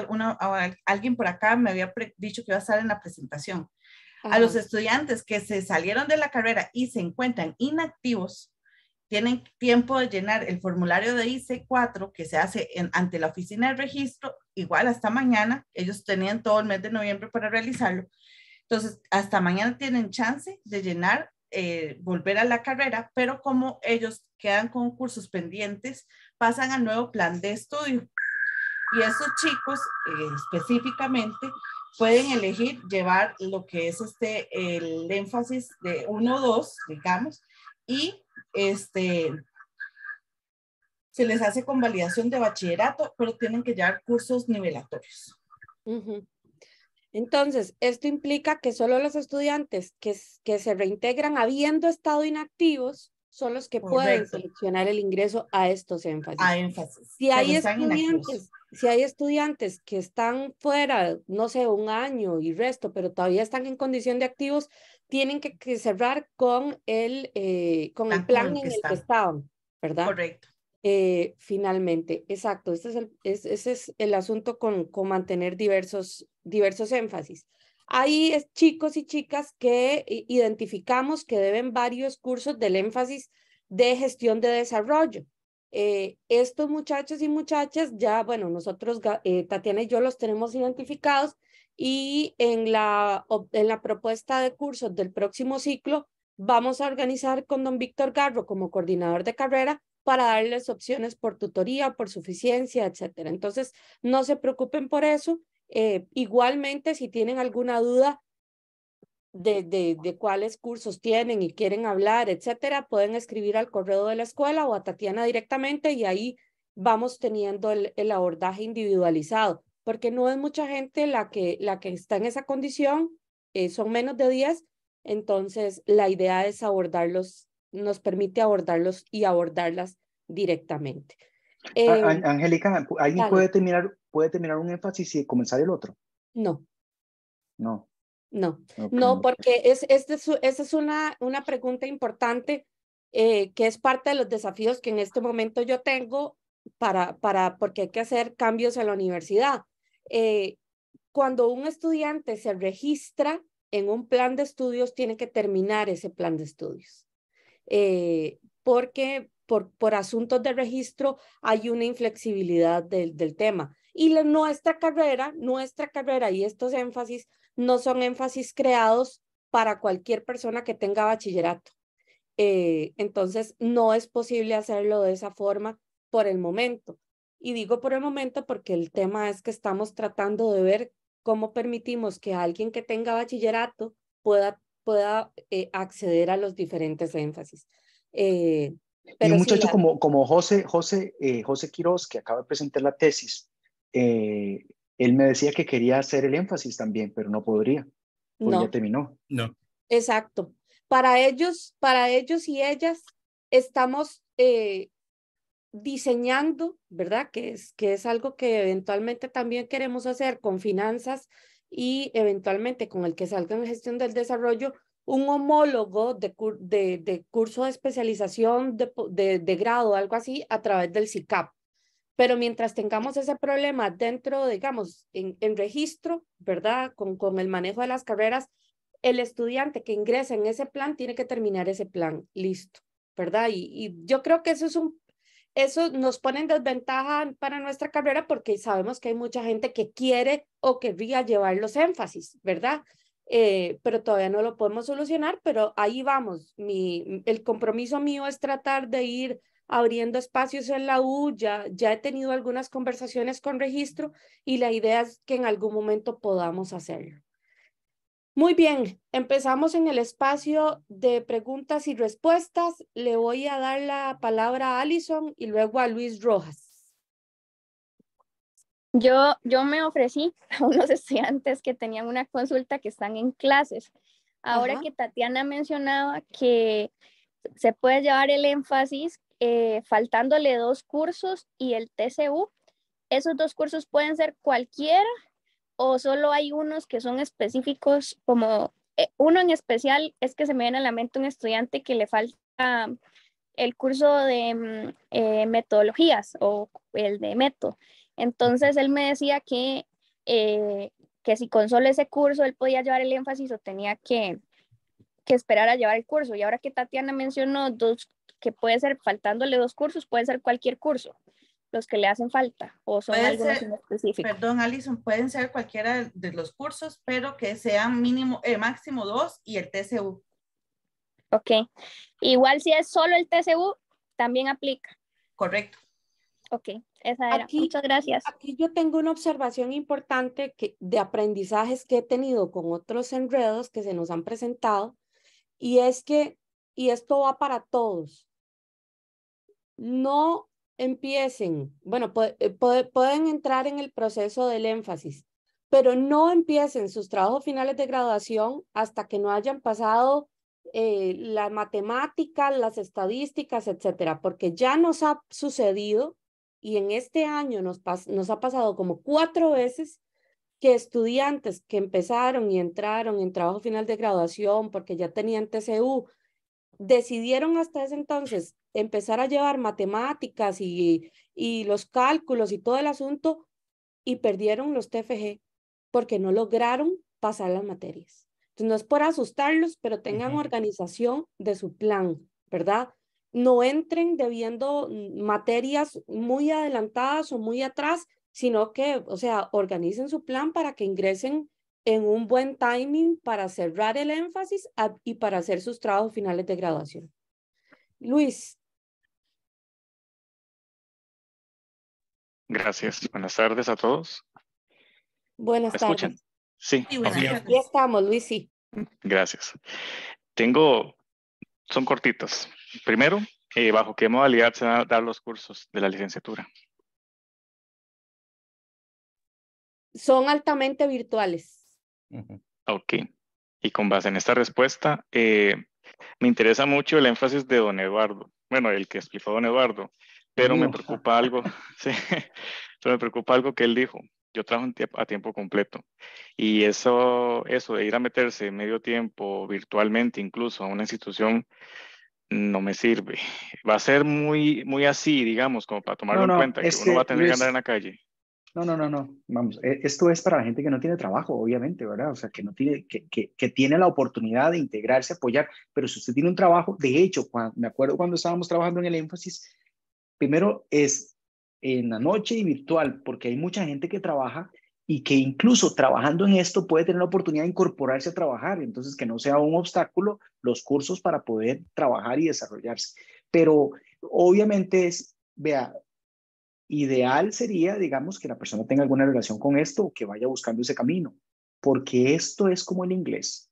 alguien por acá me había dicho que iba a estar en la presentación. A los estudiantes que se salieron de la carrera y se encuentran inactivos, tienen tiempo de llenar el formulario de IC4 que se hace en, ante la oficina de registro, igual hasta mañana, ellos tenían todo el mes de noviembre para realizarlo. Entonces, hasta mañana tienen chance de llenar eh, volver a la carrera, pero como ellos quedan con cursos pendientes, pasan al nuevo plan de estudio. Y esos chicos eh, específicamente pueden elegir llevar lo que es este, el énfasis de 1 o 2, digamos, y este, se les hace con validación de bachillerato, pero tienen que llevar cursos nivelatorios. Entonces, esto implica que solo los estudiantes que, que se reintegran habiendo estado inactivos son los que pueden seleccionar el ingreso a estos énfasis. Si hay, estudiantes, si hay estudiantes que están fuera, no sé, un año y resto, pero todavía están en condición de activos, tienen que, cerrar con el, eh, con el plan en el que estaban, ¿verdad? Correcto. Eh, finalmente. Exacto, este es ese es el asunto con, mantener diversos, diversos énfasis. Hay chicos y chicas que identificamos que deben varios cursos del énfasis de gestión de desarrollo. Eh, estos muchachos y muchachas ya, bueno, nosotros, eh, Tatiana y yo los tenemos identificados y en la propuesta de cursos del próximo ciclo vamos a organizar con don Víctor Garro como coordinador de carrera para darles opciones por tutoría, por suficiencia, etcétera. Entonces, no se preocupen por eso. Eh, igualmente, si tienen alguna duda de, de, cuáles cursos tienen y quieren hablar, etcétera, pueden escribir al correo de la escuela o a Tatiana directamente y ahí vamos teniendo el, el abordaje individualizado, porque no es mucha gente la que, la que está en esa condición, eh, son menos de 10, entonces la idea es abordarlos nos permite abordarlos y abordarlas directamente. Eh, Angélica, ¿alguien puede terminar, puede terminar un énfasis y comenzar el otro? No. No. No, no, porque es, es esa es una, una pregunta importante eh, que es parte de los desafíos que en este momento yo tengo para, para porque hay que hacer cambios en la universidad. Eh, cuando un estudiante se registra en un plan de estudios, tiene que terminar ese plan de estudios. Eh, porque por, por, asuntos de registro hay una inflexibilidad del, del tema. Y nuestra carrera, nuestra carrera y estos énfasis no son énfasis creados para cualquier persona que tenga bachillerato. Eh, entonces, no es posible hacerlo de esa forma por el momento. Y digo por el momento porque el tema es que estamos tratando de ver cómo permitimos que alguien que tenga bachillerato pueda pueda eh, acceder a los diferentes énfasis. Eh, y como, como José, José, eh, José Quiroz que acaba de presentar la tesis, él me decía que quería hacer el énfasis también, pero no podría, porque no. ya terminó. No. Exacto. Para ellos, para ellos y ellas, estamos diseñando, ¿verdad? Que es, que es algo que eventualmente también queremos hacer con finanzas y eventualmente con el que salga en gestión del desarrollo un homólogo de, curso de especialización de, de, de grado, algo así, a través del CICAP. Pero mientras tengamos ese problema dentro, digamos, en, registro, ¿verdad? Con, con el manejo de las carreras, el estudiante que ingresa en ese plan tiene que terminar ese plan, listo, ¿verdad? Y, y yo creo que eso es un eso nos pone en desventaja para nuestra carrera porque sabemos que hay mucha gente que quiere o querría llevar los énfasis, ¿verdad? Eh, pero todavía no lo podemos solucionar, pero ahí vamos. el compromiso mío es tratar de ir abriendo espacios en la U, ya he tenido algunas conversaciones con registro y la idea es que en algún momento podamos hacerlo. Muy bien, empezamos en el espacio de preguntas y respuestas. Le voy a dar la palabra a Alison y luego a Luis Rojas. Yo, yo me ofrecí a unos estudiantes que tenían una consulta que están en clases. Ahora que Tatiana mencionaba que se puede llevar el énfasis eh, faltándole dos cursos y el TCU, esos dos cursos pueden ser cualquiera o solo hay unos que son específicos, como eh, uno en especial es que se me viene a la mente un estudiante que le falta el curso de mm, eh, metodologías o el de método. Entonces él me decía que, eh, que si con solo ese curso él podía llevar el énfasis o tenía que, que esperar a llevar el curso. Y ahora que Tatiana mencionó dos, que puede ser faltándole dos cursos, puede ser cualquier curso los que le hacen falta o son algo ser, específico? Perdón, Alison, pueden ser cualquiera de los cursos, pero que sean mínimo, eh, máximo dos y el TCU. Ok. Igual si es solo el TCU, también aplica. Correcto. Ok, esa era. Aquí, Muchas gracias. Aquí yo tengo una observación importante que, de aprendizajes que he tenido con otros enredos que se nos han presentado y es que, y esto va para todos, no empiecen, bueno, eh, pueden entrar en el proceso del énfasis, pero no empiecen sus trabajos finales de graduación hasta que no hayan pasado eh, la matemática, las estadísticas, etcétera, porque ya nos ha sucedido y en este año nos, nos ha pasado como cuatro veces que estudiantes que empezaron y entraron en trabajo final de graduación porque ya tenían TCU, decidieron hasta ese entonces empezar a llevar matemáticas y, y los cálculos y todo el asunto y perdieron los TFG porque no lograron pasar las materias. Entonces, no es por asustarlos, pero tengan organización de su plan, ¿verdad? No entren debiendo materias muy adelantadas o muy atrás, sino que, o sea, organicen su plan para que ingresen en un buen timing para cerrar el énfasis y para hacer sus trabajos finales de graduación. Luis. Gracias. Buenas tardes a todos. Buenas tardes. escuchan? sí Aquí estamos, Luis, sí. Gracias. Tengo, son cortitos. Primero, eh, ¿bajo qué modalidad se van a dar los cursos de la licenciatura? Son altamente virtuales. Ok. Y con base en esta respuesta, eh, me interesa mucho el énfasis de don Eduardo. Bueno, el que explicó don Eduardo. Pero me preocupa algo. sí, pero me preocupa algo que él dijo. Yo trabajo a tiempo completo. Y eso, eso de ir a meterse medio tiempo virtualmente, incluso a una institución, no me sirve. Va a ser muy, muy así, digamos, como para tomarlo en cuenta, que uno va a tener que andar en la calle. No, no, no, no. Vamos, e, esto es para la gente que no tiene trabajo, obviamente, ¿verdad? O sea, que no tiene, que, que, que tiene la oportunidad de integrarse, apoyar. Pero si usted tiene un trabajo, de hecho, cuando, me acuerdo cuando estábamos trabajando en el énfasis, primero es en la noche y virtual, porque hay mucha gente que trabaja y que incluso trabajando en esto puede tener la oportunidad de incorporarse a trabajar, entonces que no sea un obstáculo los cursos para poder trabajar y desarrollarse. Pero obviamente es, vea, ideal sería, digamos, que la persona tenga alguna relación con esto o que vaya buscando ese camino, porque esto es como el inglés.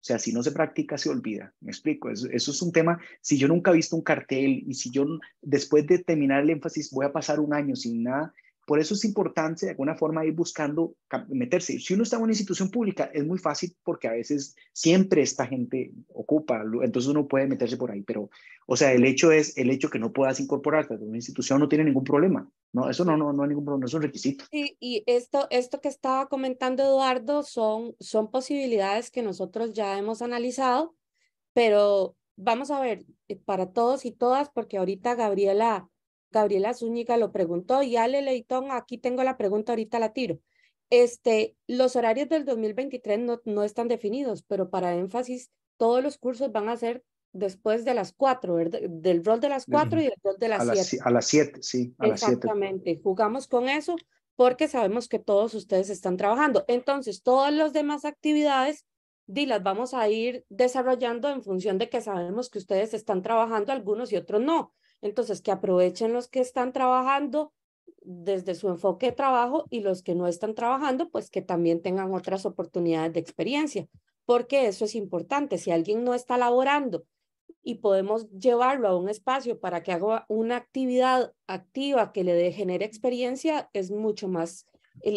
O sea, si no se practica, se olvida. Me explico, eso, eso es un tema, si yo nunca he visto un cartel y si yo después de terminar el énfasis voy a pasar un año sin nada, por eso es importante de alguna forma ir buscando meterse. Si uno está en una institución pública, es muy fácil porque a veces siempre esta gente ocupa, entonces uno puede meterse por ahí, pero, o sea, el hecho es el hecho que no puedas incorporarte a una institución no tiene ningún problema. No, eso no, no, es un requisito. y esto, esto que estaba comentando Eduardo son, son posibilidades que nosotros ya hemos analizado, pero vamos a ver, eh, para todos y todas, porque ahorita Gabriela Gabriela Zúñiga lo preguntó y Ale Leitón, aquí tengo la pregunta, ahorita la tiro. Este, los horarios del 2023 no, están definidos, pero para énfasis, todos los cursos van a ser después de las 4, del rol de las 4 y del rol de las 7. A las 7, sí. A Exactamente, jugamos con eso porque sabemos que todos ustedes están trabajando. Entonces, todas las demás actividades y las vamos a ir desarrollando en función de que sabemos que ustedes están trabajando, algunos y otros no. Entonces, que aprovechen los que están trabajando desde su enfoque de trabajo y los que no están trabajando, pues que también tengan otras oportunidades de experiencia, porque eso es importante. Si alguien no está laborando y podemos llevarlo a un espacio para que haga una actividad activa que le genere experiencia, es mucho más,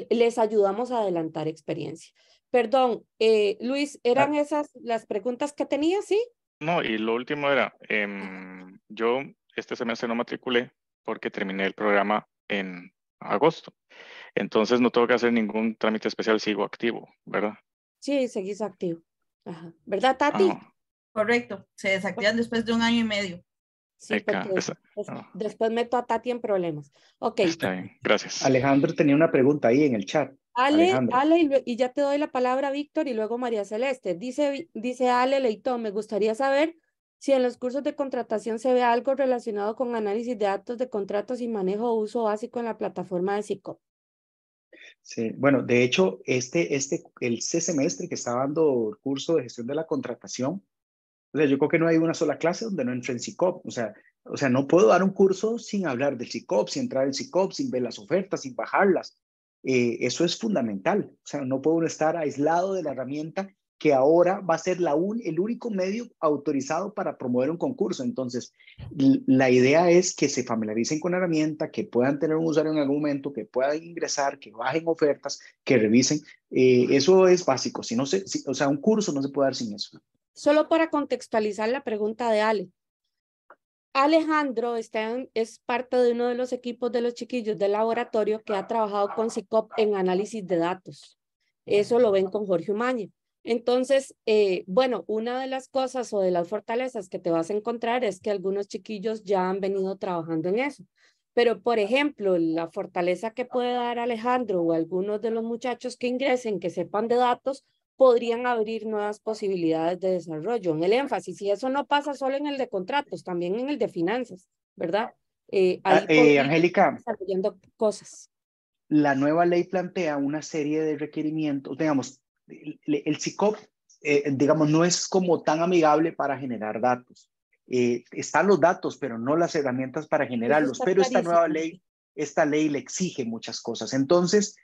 les ayudamos a adelantar experiencia. Perdón, eh, Luis, ¿eran ah. esas las preguntas que tenía? Sí. No, y lo último era, em, yo este semestre no matriculé porque terminé el programa en agosto. Entonces no tengo que hacer ningún trámite especial, sigo activo, ¿verdad? Sí, seguís activo. ¿Verdad, Tati? Ah. Correcto, se desactivan después de un año y medio. Ah. después meto a Tati en problemas. Ok. Está gracias. Alejandro tenía una pregunta ahí en el chat. Ale, Ale, y ya te doy la palabra, Víctor, y luego María Celeste. Dice, dice Ale Leitón, me gustaría saber si en los cursos de contratación se ve algo relacionado con análisis de datos de contratos y manejo o uso básico en la plataforma de SICOP. Sí, bueno, de hecho, este, este, el este semestre que está dando el curso de gestión de la contratación, o sea, yo creo que no hay una sola clase donde no entre en SICOP. O sea, o sea, no puedo dar un curso sin hablar del SICOP, sin entrar en SICOP, sin ver las ofertas, sin bajarlas. Eh, eso es fundamental. O sea, no puedo estar aislado de la herramienta que ahora va a ser la un, el único medio autorizado para promover un concurso. Entonces, la idea es que se familiaricen con la herramienta, que puedan tener un usuario en algún momento, que puedan ingresar, que bajen ofertas, que revisen. Eh, eso es básico. Si no se, o sea, un curso no se puede dar sin eso. Solo para contextualizar la pregunta de Ale. Alejandro está es parte de uno de los equipos de los chiquillos del laboratorio que ha trabajado con CICOP en análisis de datos. Eso lo ven con Jorge Umaña. Entonces, eh, bueno, una de las cosas o de las fortalezas que te vas a encontrar es que algunos chiquillos ya han venido trabajando en eso. Pero, por ejemplo, la fortaleza que puede dar Alejandro o algunos de los muchachos que ingresen, que sepan de datos, podrían abrir nuevas posibilidades de desarrollo en el énfasis. Y eso no pasa solo en el de contratos, también en el de finanzas, ¿verdad? Eh, ah, eh Angélica. cosas. La nueva ley plantea una serie de requerimientos, digamos, el, CICOP, eh, digamos, no es como tan amigable para generar datos. Eh, están los datos, pero no las herramientas para generarlos. Pero esta nueva ley, esta ley le exige muchas cosas. Entonces,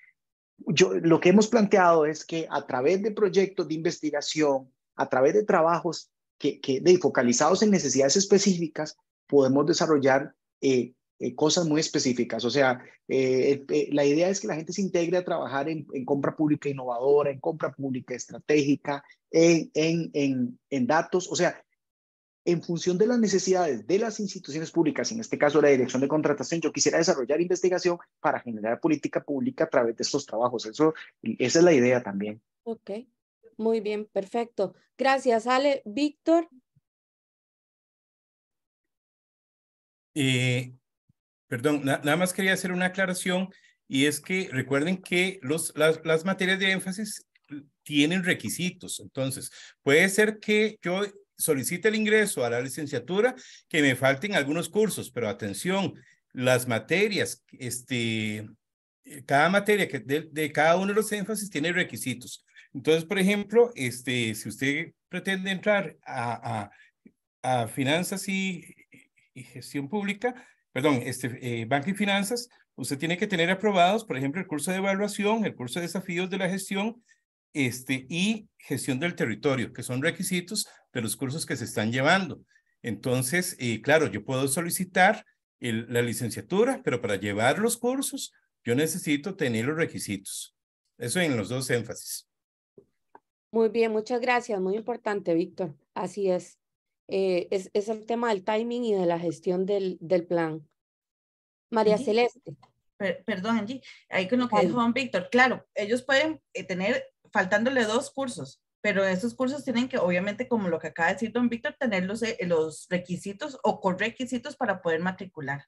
yo, lo que hemos planteado es que a través de proyectos de investigación, a través de trabajos que, de, focalizados en necesidades específicas, podemos desarrollar eh, eh, cosas muy específicas. O sea, eh, eh, la idea es que la gente se integre a trabajar en, compra pública innovadora, en compra pública estratégica, en, en, datos. O sea, en función de las necesidades de las instituciones públicas, en este caso la Dirección de Contratación, yo quisiera desarrollar investigación para generar política pública a través de estos trabajos. Eso, esa es la idea también. Ok, muy bien, perfecto. Gracias, Ale. Víctor. Perdón, nada más quería hacer una aclaración y es que recuerden que los, las, materias de énfasis tienen requisitos. Entonces, puede ser que yo solicite el ingreso a la licenciatura, que me falten algunos cursos, pero atención, las materias, este, cada materia que de, de, cada uno de los énfasis tiene requisitos. Entonces, por ejemplo, este, si usted pretende entrar a, finanzas y, gestión pública, perdón, este, eh, Banca y Finanzas, usted tiene que tener aprobados, por ejemplo, el curso de evaluación, el curso de desafíos de la gestión este, y gestión del territorio, que son requisitos de los cursos que se están llevando. Entonces, eh, claro, yo puedo solicitar la licenciatura, pero para llevar los cursos, yo necesito tener los requisitos. Eso en los dos énfasis. Muy bien, muchas gracias. Muy importante, Víctor. Así es. Eh, es, el tema del timing y de la gestión del, plan. María Celeste. perdón, Angie, ahí con lo que dijo Juan Víctor, claro, ellos pueden eh, tener, faltándole dos cursos, pero esos cursos tienen que, obviamente, como lo que acaba de decir don Víctor, tener los, eh, los requisitos o requisitos para poder matricular.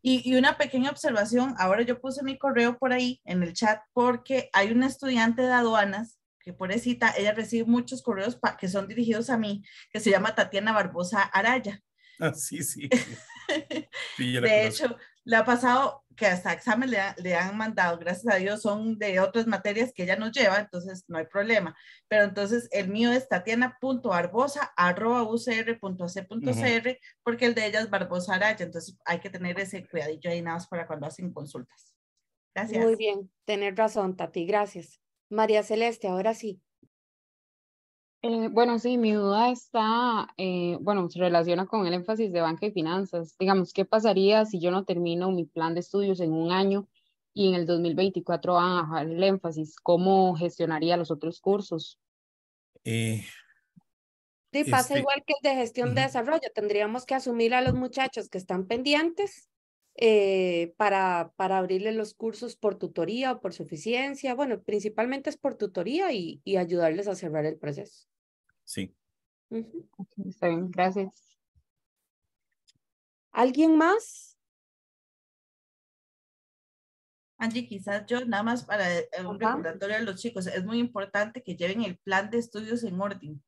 y, una pequeña observación, ahora yo puse mi correo por ahí en el chat porque hay un estudiante de aduanas que pobrecita, ella recibe muchos correos que son dirigidos a mí, que se llama Tatiana Barbosa Araya. Ah, sí, sí. de hecho, le ha pasado que hasta examen le, han mandado, gracias a Dios, son de otras materias que ella nos lleva, entonces no hay problema. Pero entonces el mío es tatiana.barbosa.ucr.ac.cr, porque el de ella es Barbosa Araya, entonces hay que tener ese cuidadillo ahí nada más para cuando hacen consultas. Gracias. Muy bien, tener razón, Tati, gracias. María Celeste, ahora sí. Eh, bueno, sí, mi duda está, eh, bueno, se relaciona con el énfasis de banca y finanzas. Digamos, ¿qué pasaría si yo no termino mi plan de estudios en un año y en el 2024 van a bajar el énfasis? ¿Cómo gestionaría los otros cursos? Eh, sí, pasa este igual que el de gestión de desarrollo. Tendríamos que asumir a los muchachos que están pendientes eh, para, para abrirle los cursos por tutoría o por suficiencia. Bueno, principalmente es por tutoría y, y ayudarles a cerrar el proceso. Sí. está bien, gracias. ¿Alguien más? Angie, quizás yo nada más para eh, un recordatorio a los chicos, es muy importante que lleven el plan de estudios en orden.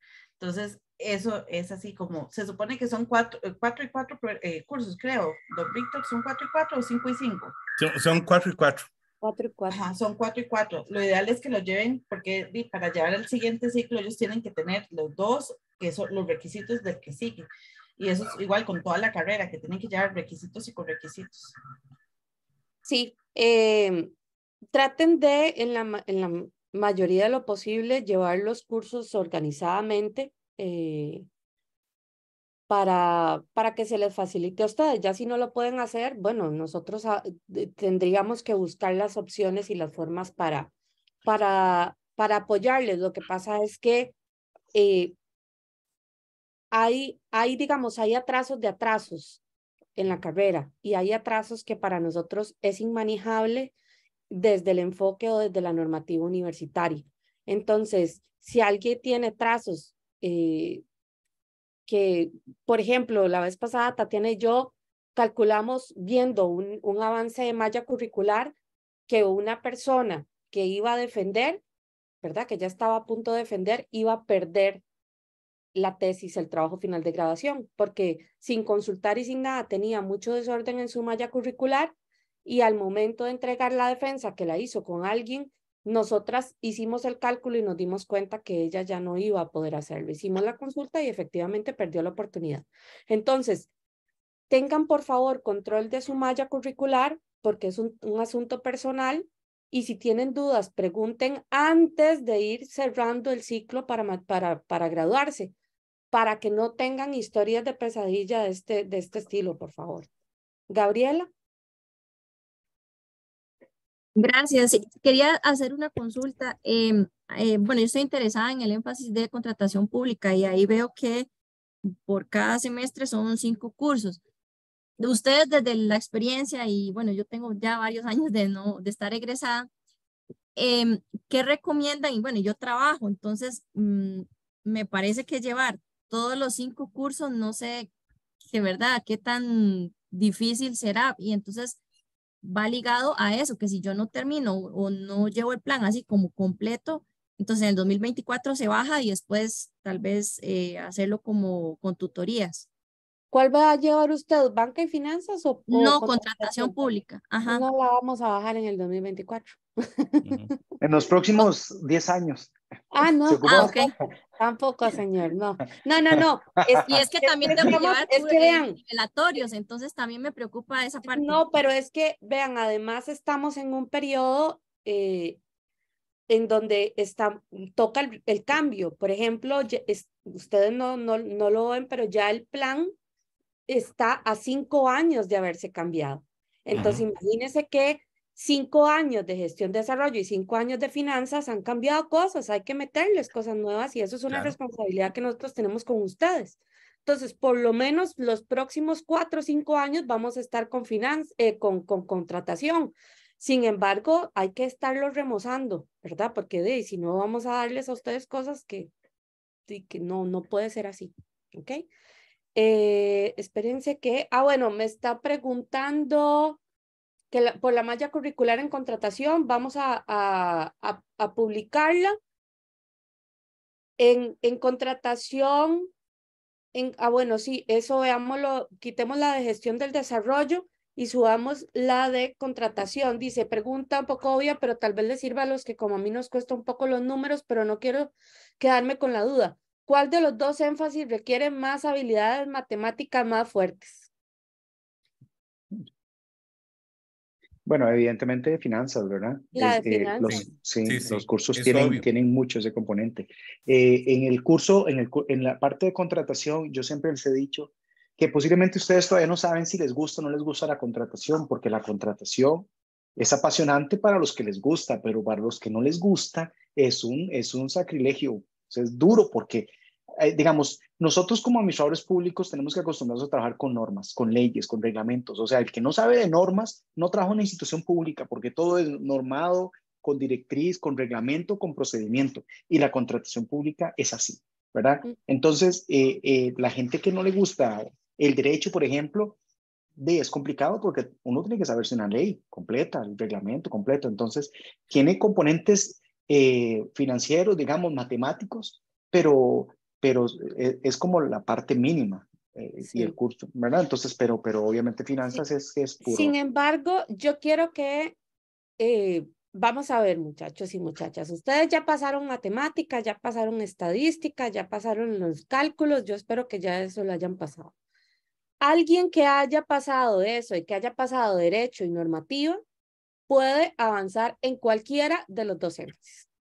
Entonces, eso es así como, se supone que son cuatro, eh, cuatro y cuatro eh, cursos, creo. Don Víctor, ¿son cuatro y cuatro o cinco y cinco? Son, cuatro y cuatro. Cuatro y cuatro. son cuatro y cuatro. Lo ideal es que lo lleven, porque para llevar al siguiente ciclo ellos tienen que tener los dos, que son los requisitos del que sigue. Y eso es igual con toda la carrera, que tienen que llevar requisitos y con requisitos. Sí, eh, traten de, en la, en la mayoría de lo posible llevar los cursos organizadamente eh, para, para que se les facilite a ustedes. Ya si no lo pueden hacer, bueno, nosotros ah, tendríamos que buscar las opciones y las formas para, para, para apoyarles. Lo que pasa es que eh, hay, hay, digamos, hay atrasos de atrasos en la carrera y hay atrasos que para nosotros es inmanejable desde el enfoque o desde la normativa universitaria. Entonces, si alguien tiene trazos eh, que, por ejemplo, la vez pasada Tatiana y yo calculamos viendo un, un avance de malla curricular que una persona que iba a defender, ¿verdad? Que ya estaba a punto de defender, iba a perder la tesis, el trabajo final de graduación, porque sin consultar y sin nada tenía mucho desorden en su malla curricular y al momento de entregar la defensa que la hizo con alguien, nosotras hicimos el cálculo y nos dimos cuenta que ella ya no iba a poder hacerlo. Hicimos la consulta y efectivamente perdió la oportunidad. Entonces, tengan por favor control de su malla curricular porque es un, asunto personal y si tienen dudas, pregunten antes de ir cerrando el ciclo para, para, para graduarse, para que no tengan historias de pesadilla de este, de este estilo, por favor. Gabriela. Gracias. Quería hacer una consulta. Em, eh, bueno, yo estoy interesada en el énfasis de contratación pública y ahí veo que por cada semestre son cinco cursos. ustedes desde la experiencia y bueno, yo tengo ya varios años de no de estar egresada. Em, ¿Qué recomiendan? Y bueno, yo trabajo, entonces mm, me parece que llevar todos los cinco cursos, no sé de verdad qué tan difícil será. Y entonces va ligado a eso, que si yo no termino o no llevo el plan así como completo, entonces en el 2024 se baja y después tal vez eh, hacerlo como con tutorías. ¿Cuál va a llevar usted? ¿Banca y finanzas o...? no, contratación pública. Ajá. No la vamos a bajar en el 2024. en los próximos 10 años. Ah, no, ah, tampoco, señor, no. No, no, no. Es, y es que también que llevar entonces también me preocupa esa parte. No, pero es que, vean, además estamos en un periodo eh, en donde está, toca el, cambio. Por ejemplo, ustedes no, no, no lo ven, pero ya el plan está a cinco años de haberse cambiado. Entonces, imagínense que cinco años de gestión de desarrollo y cinco años de finanzas han cambiado cosas, hay que meterles cosas nuevas y eso es una responsabilidad que nosotros tenemos con ustedes. Entonces, por lo menos los próximos cuatro o cinco años vamos a estar con, finanz, eh, con, con contratación. Sin embargo, hay que estarlos remozando, ¿verdad? Porque si no, vamos a darles a ustedes cosas que, que no, no puede ser así, ¿ok? Eh, espérense que, ah, bueno, me está preguntando que por la malla curricular en contratación vamos a, publicarla en, contratación. En, ah, bueno, sí, eso veámoslo, quitemos la de gestión del desarrollo y subamos la de contratación. Dice, pregunta un poco obvia, pero tal vez le sirva a los que como a mí nos cuesta un poco los números, pero no quiero quedarme con la duda. ¿Cuál de los dos énfasis requiere más habilidades matemáticas más fuertes? Bueno, evidentemente finanzas, ¿verdad? de eh, finanzas. Los, sí, los cursos tienen, tienen, mucho ese componente. Eh, en el curso, en, el, en la parte de contratación, yo siempre les he dicho que posiblemente ustedes todavía no saben si les gusta o no les gusta la contratación, porque la contratación es apasionante para los que les gusta, pero para los que no les gusta es un, es un sacrilegio. es duro porque eh, digamos, nosotros como administradores públicos tenemos que acostumbrarnos a trabajar con normas, con leyes, con reglamentos. O sea, el que no sabe de normas no trabaja en una institución pública porque todo es normado, con directriz, con reglamento, con procedimiento. Y la contratación pública es así, ¿verdad? Mm. Entonces, eh, eh, la gente que no le gusta el derecho, por ejemplo, de, es complicado porque uno tiene que saberse una ley completa, el reglamento completo. Entonces, tiene componentes financieros, digamos, matemáticos, pero pero e, es, como la parte mínima, eh, y el curso, ¿verdad? Entonces, pero, pero obviamente finanzas es, es puro. Sin embargo, yo quiero que, eh, vamos a ver muchachos y muchachas, ustedes ya pasaron matemáticas, ya pasaron estadísticas, ya pasaron los cálculos, yo espero que ya eso lo hayan pasado. Alguien que haya pasado eso y que haya pasado derecho y normativo puede avanzar en cualquiera de los dos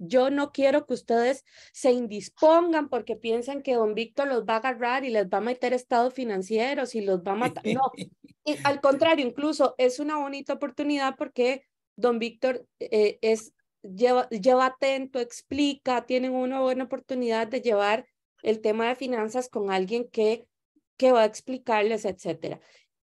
yo no quiero que ustedes se indispongan porque piensen que don Víctor los va a agarrar y les va a meter estados financieros y los va a matar. No, al contrario, incluso es una bonita oportunidad porque don Víctor eh, es, lleva, atento, explica, tienen una buena oportunidad de llevar el tema de finanzas con alguien que, que va a explicarles, etc.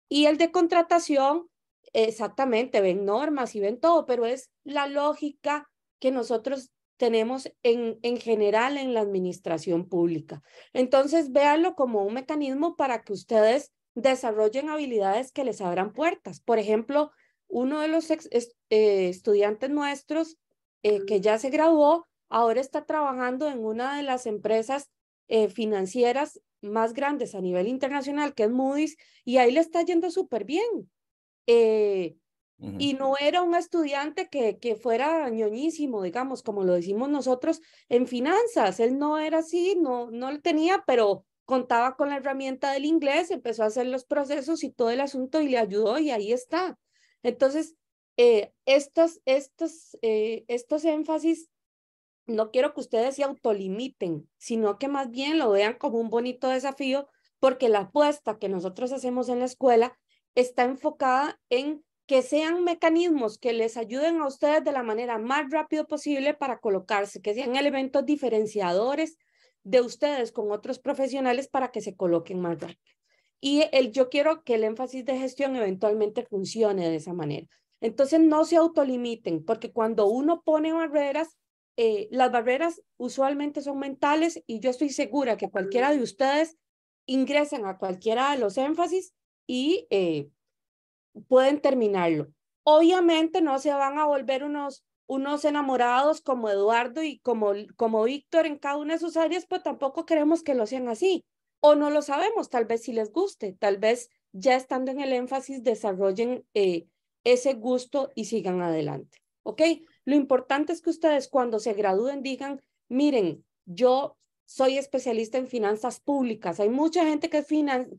Y el de contratación, exactamente, ven normas y ven todo, pero es la lógica que nosotros tenemos en, en general en la administración pública. Entonces, véanlo como un mecanismo para que ustedes desarrollen habilidades que les abran puertas. Por ejemplo, uno de los eh, estudiantes nuestros eh, que ya se graduó, ahora está trabajando en una de las empresas eh, financieras más grandes a nivel internacional, que es Moody's, y ahí le está yendo súper bien. Y no era un estudiante que, que fuera ñoñísimo, digamos, como lo decimos nosotros en finanzas. Él no era así, no, no lo tenía, pero contaba con la herramienta del inglés, empezó a hacer los procesos y todo el asunto y le ayudó y ahí está. Entonces, eh, estos, estos, eh, estos énfasis no quiero que ustedes se autolimiten, sino que más bien lo vean como un bonito desafío, porque la apuesta que nosotros hacemos en la escuela está enfocada en que sean mecanismos que les ayuden a ustedes de la manera más rápido posible para colocarse, que sean elementos diferenciadores de ustedes con otros profesionales para que se coloquen más rápido. Y el, yo quiero que el énfasis de gestión eventualmente funcione de esa manera. Entonces, no se autolimiten, porque cuando uno pone barreras, eh, las barreras usualmente son mentales y yo estoy segura que cualquiera de ustedes ingresan a cualquiera de los énfasis y eh, pueden terminarlo. Obviamente no se van a volver unos, unos enamorados como Eduardo y como, como Víctor en cada una de sus áreas, pero tampoco queremos que lo sean así. O no lo sabemos, tal vez si les guste, tal vez ya estando en el énfasis desarrollen eh, ese gusto y sigan adelante. ¿Ok? Lo importante es que ustedes cuando se gradúen digan, miren, yo soy especialista en finanzas públicas. Hay mucha gente que es,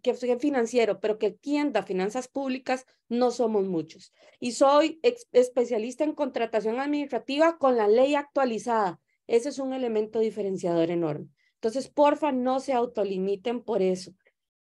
que es financiero, pero que tienda finanzas públicas, no somos muchos. Y soy especialista en contratación administrativa con la ley actualizada. Ese es un elemento diferenciador enorme. Entonces, porfa, no se autolimiten por eso.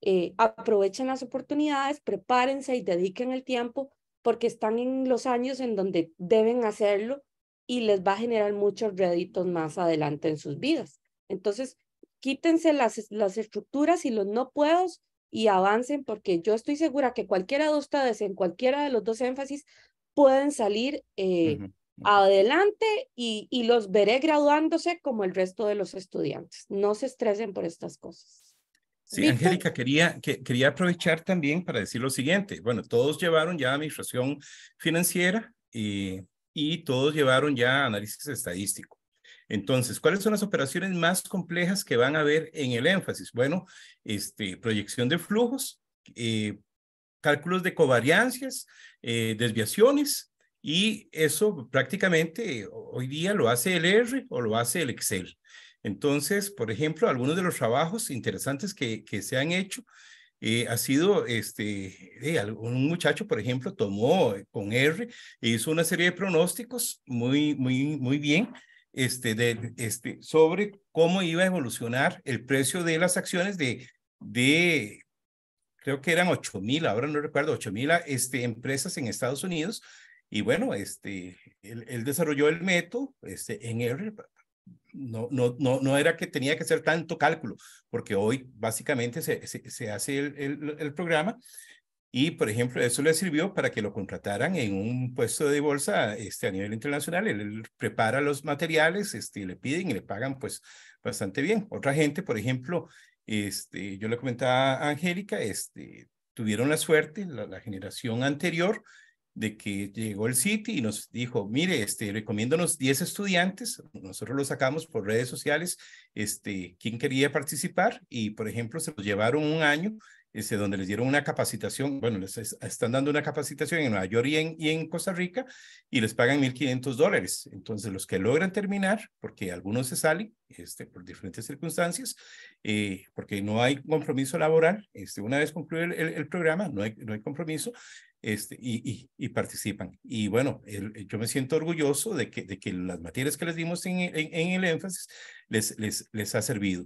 Eh, aprovechen las oportunidades, prepárense y dediquen el tiempo porque están en los años en donde deben hacerlo y les va a generar muchos réditos más adelante en sus vidas. Entonces, quítense las, las estructuras y los no puedo y avancen porque yo estoy segura que cualquiera de ustedes en cualquiera de los dos énfasis pueden salir eh, adelante y, los veré graduándose como el resto de los estudiantes. No se estresen por estas cosas. Sí, Angélica, quería, quería aprovechar también para decir lo siguiente. Bueno, todos llevaron ya administración financiera y, y todos llevaron ya análisis estadístico. Entonces, ¿cuáles son las operaciones más complejas que van a ver en el énfasis? Bueno, este, proyección de flujos, eh, cálculos de covariancias, eh, desviaciones, y eso prácticamente hoy día lo hace el R o lo hace el Excel. Entonces, por ejemplo, algunos de los trabajos interesantes que, se han hecho eh, ha sido, este, un muchacho, por ejemplo, tomó con R, hizo una serie de pronósticos muy, muy, muy bien este, de, este, sobre cómo iba a evolucionar el precio de las acciones de, de creo que eran 8 mil, ahora no recuerdo, 8 mil este, empresas en Estados Unidos. Y bueno, este, él, desarrolló el método este, en R. No, no, no, no era que tenía que hacer tanto cálculo, porque hoy básicamente se, se, hace el, el programa y, por ejemplo, eso le sirvió para que lo contrataran en un puesto de bolsa este, a nivel internacional. Él, prepara los materiales, este, le piden y le pagan pues bastante bien. Otra gente, por ejemplo, este, yo le comentaba a Angélica, este, tuvieron la suerte, la, generación anterior, de que llegó el City y nos dijo, mire, este, recomiéndonos 10 estudiantes, nosotros los sacamos por redes sociales, este, quién quería participar y, por ejemplo, se los llevaron un año este, donde les dieron una capacitación, bueno, les están dando una capacitación en Nueva York y en, y en Costa Rica y les pagan 1.500 dólares. Entonces, los que logran terminar, porque algunos se salen este, por diferentes circunstancias, eh, porque no hay compromiso laboral, este, una vez concluye el, el, programa, no hay, no hay compromiso, este, y, y, participan. Y bueno, yo me siento orgulloso de que, de que las materias que les dimos en, en, el énfasis les, les, les ha servido.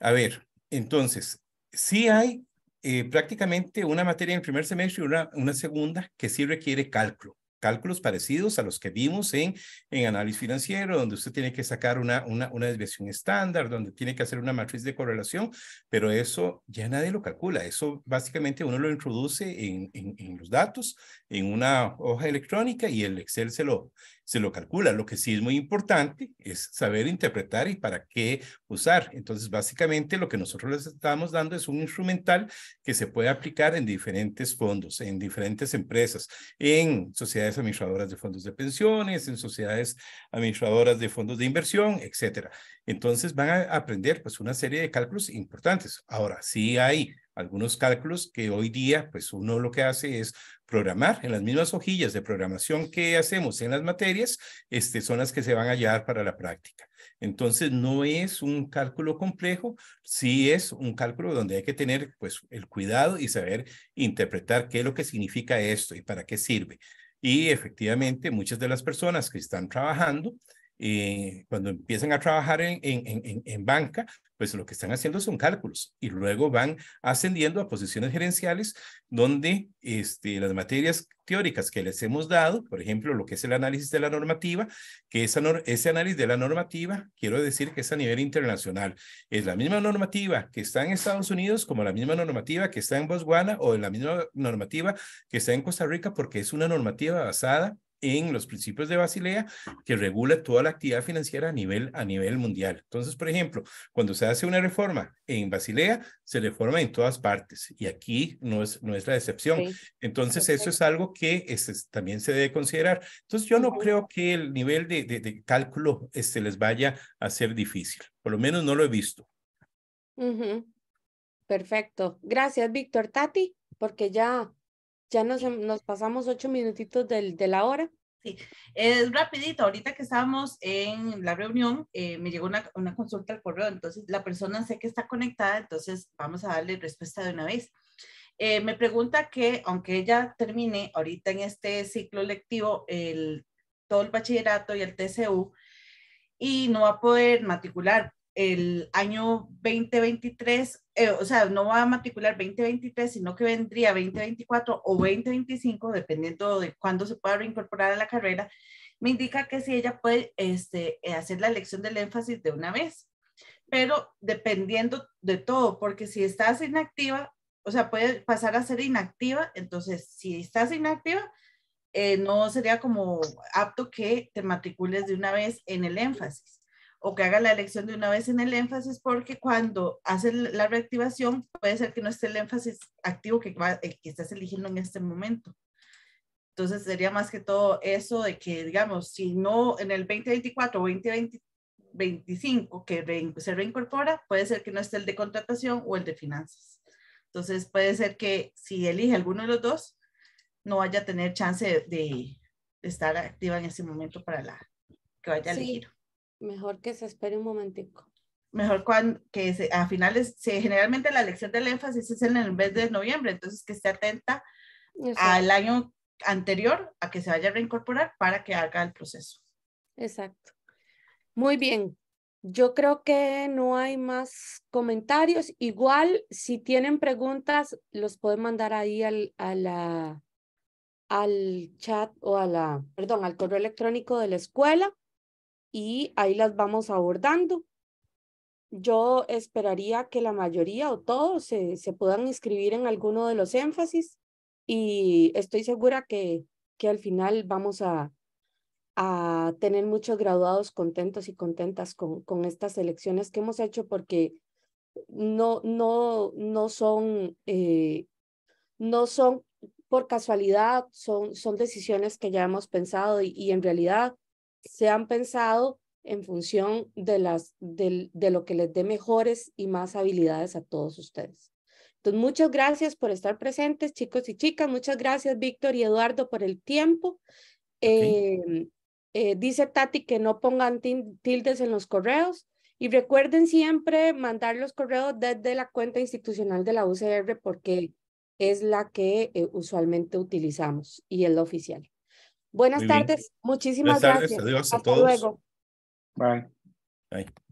A ver, entonces, sí hay eh, prácticamente una materia en primer semestre y una, segunda que sí requiere cálculo cálculos parecidos a los que vimos en, en análisis financiero, donde usted tiene que sacar una, una, una desviación estándar, donde tiene que hacer una matriz de correlación, pero eso ya nadie lo calcula. Eso básicamente uno lo introduce en, en los datos, en una hoja electrónica y el Excel se lo, se lo calcula. Lo que sí es muy importante es saber interpretar y para qué usar. Entonces, básicamente lo que nosotros les estamos dando es un instrumental que se puede aplicar en diferentes fondos, en diferentes empresas, en sociedades administradoras de fondos de pensiones, en sociedades administradoras de fondos de inversión, etcétera. Entonces, van a aprender pues una serie de cálculos importantes. Ahora, sí hay algunos cálculos que hoy día, pues uno lo que hace es programar en las mismas hojillas de programación que hacemos en las materias, este, son las que se van a hallar para la práctica. Entonces, no es un cálculo complejo, sí es un cálculo donde hay que tener pues el cuidado y saber interpretar qué es lo que significa esto y para qué sirve. Y efectivamente, muchas de las personas que están trabajando, cuando empiezan a trabajar en, en, en, en, banca, pues lo que están haciendo son cálculos y luego van ascendiendo a posiciones gerenciales donde este, las materias teóricas que les hemos dado, por ejemplo, lo que es el análisis de la normativa, que ese análisis de la normativa, quiero decir que es a nivel internacional. Es la misma normativa que está en Estados Unidos como la misma normativa que está en Botswana o la misma normativa que está en Costa Rica porque es una normativa basada en los principios de Basilea que regula toda la actividad financiera a nivel, a nivel mundial. Entonces, por ejemplo, cuando se hace una reforma en Basilea, se reforma en todas partes y aquí no es, no es la excepción. Entonces, eso es algo que este, es también se debe considerar. Entonces, yo no creo que el nivel de, cálculo este, les vaya a ser difícil. Por lo menos no lo he visto. Perfecto. Gracias, Víctor. Tati, porque ya ya nos, nos pasamos ocho minutitos de la hora. Sí, es rapidito, ahorita que estábamos en la reunión, eh, me llegó una, una, consulta al correo, entonces la persona sé que está conectada, entonces vamos a darle respuesta de una vez. Eh, me pregunta que, aunque ella termine ahorita en este ciclo lectivo el, todo el bachillerato y el TCU, y no va a poder matricular el año 2023, eh, o sea, no va a matricular 2023, sino que vendría 2024 o 2025, dependiendo de cuándo se pueda reincorporar a la carrera, me indica que si ella puede este, hacer la elección del énfasis de una vez, pero dependiendo de todo, porque si estás inactiva, o sea, puede pasar a ser inactiva, entonces si estás inactiva, eh, no sería como apto que te matricules de una vez en el énfasis o que haga la elección de una vez en el énfasis, porque cuando hace la reactivación puede ser que no esté el énfasis activo que, va, que estás eligiendo en este momento. Entonces sería más que todo eso de que, digamos, si no en el 2024 o 2025 que se reincorpora, puede ser que no esté el de contratación o el de finanzas. Entonces puede ser que si elige alguno de los dos, no vaya a tener chance de, estar activa en ese momento para la que vaya a elegir. Mejor que se espere un momentico. Mejor cuando, que a finales, generalmente la lección del énfasis es en el mes de noviembre, entonces que esté atenta al año anterior a que se vaya a reincorporar para que haga el proceso. Exacto. Muy bien. Yo creo que no hay más comentarios. Igual, si tienen preguntas, los pueden mandar ahí al, a la, al chat o a la, perdón, al correo electrónico de la escuela y ahí las vamos abordando. Yo esperaría que la mayoría o todos se, puedan inscribir en alguno de los énfasis y estoy segura que, que al final vamos a, a tener muchos graduados contentos y contentas con, con estas elecciones que hemos hecho porque no, no, no son, eh, no son por casualidad, son, son decisiones que ya hemos pensado y en realidad se han pensado en función de, las, lo que les dé mejores y más habilidades a todos ustedes. Entonces, muchas gracias por estar presentes, chicos y chicas. Muchas gracias, Víctor y Eduardo, por el tiempo. Eh, eh, dice Tati que no pongan tildes en los correos. Y recuerden siempre mandar los correos desde la cuenta institucional de la UCR porque es la que eh, usualmente utilizamos y es la oficial. Buenas tardes, muchísimas gracias. Adiós a Hasta todos. luego. Bye. Bye.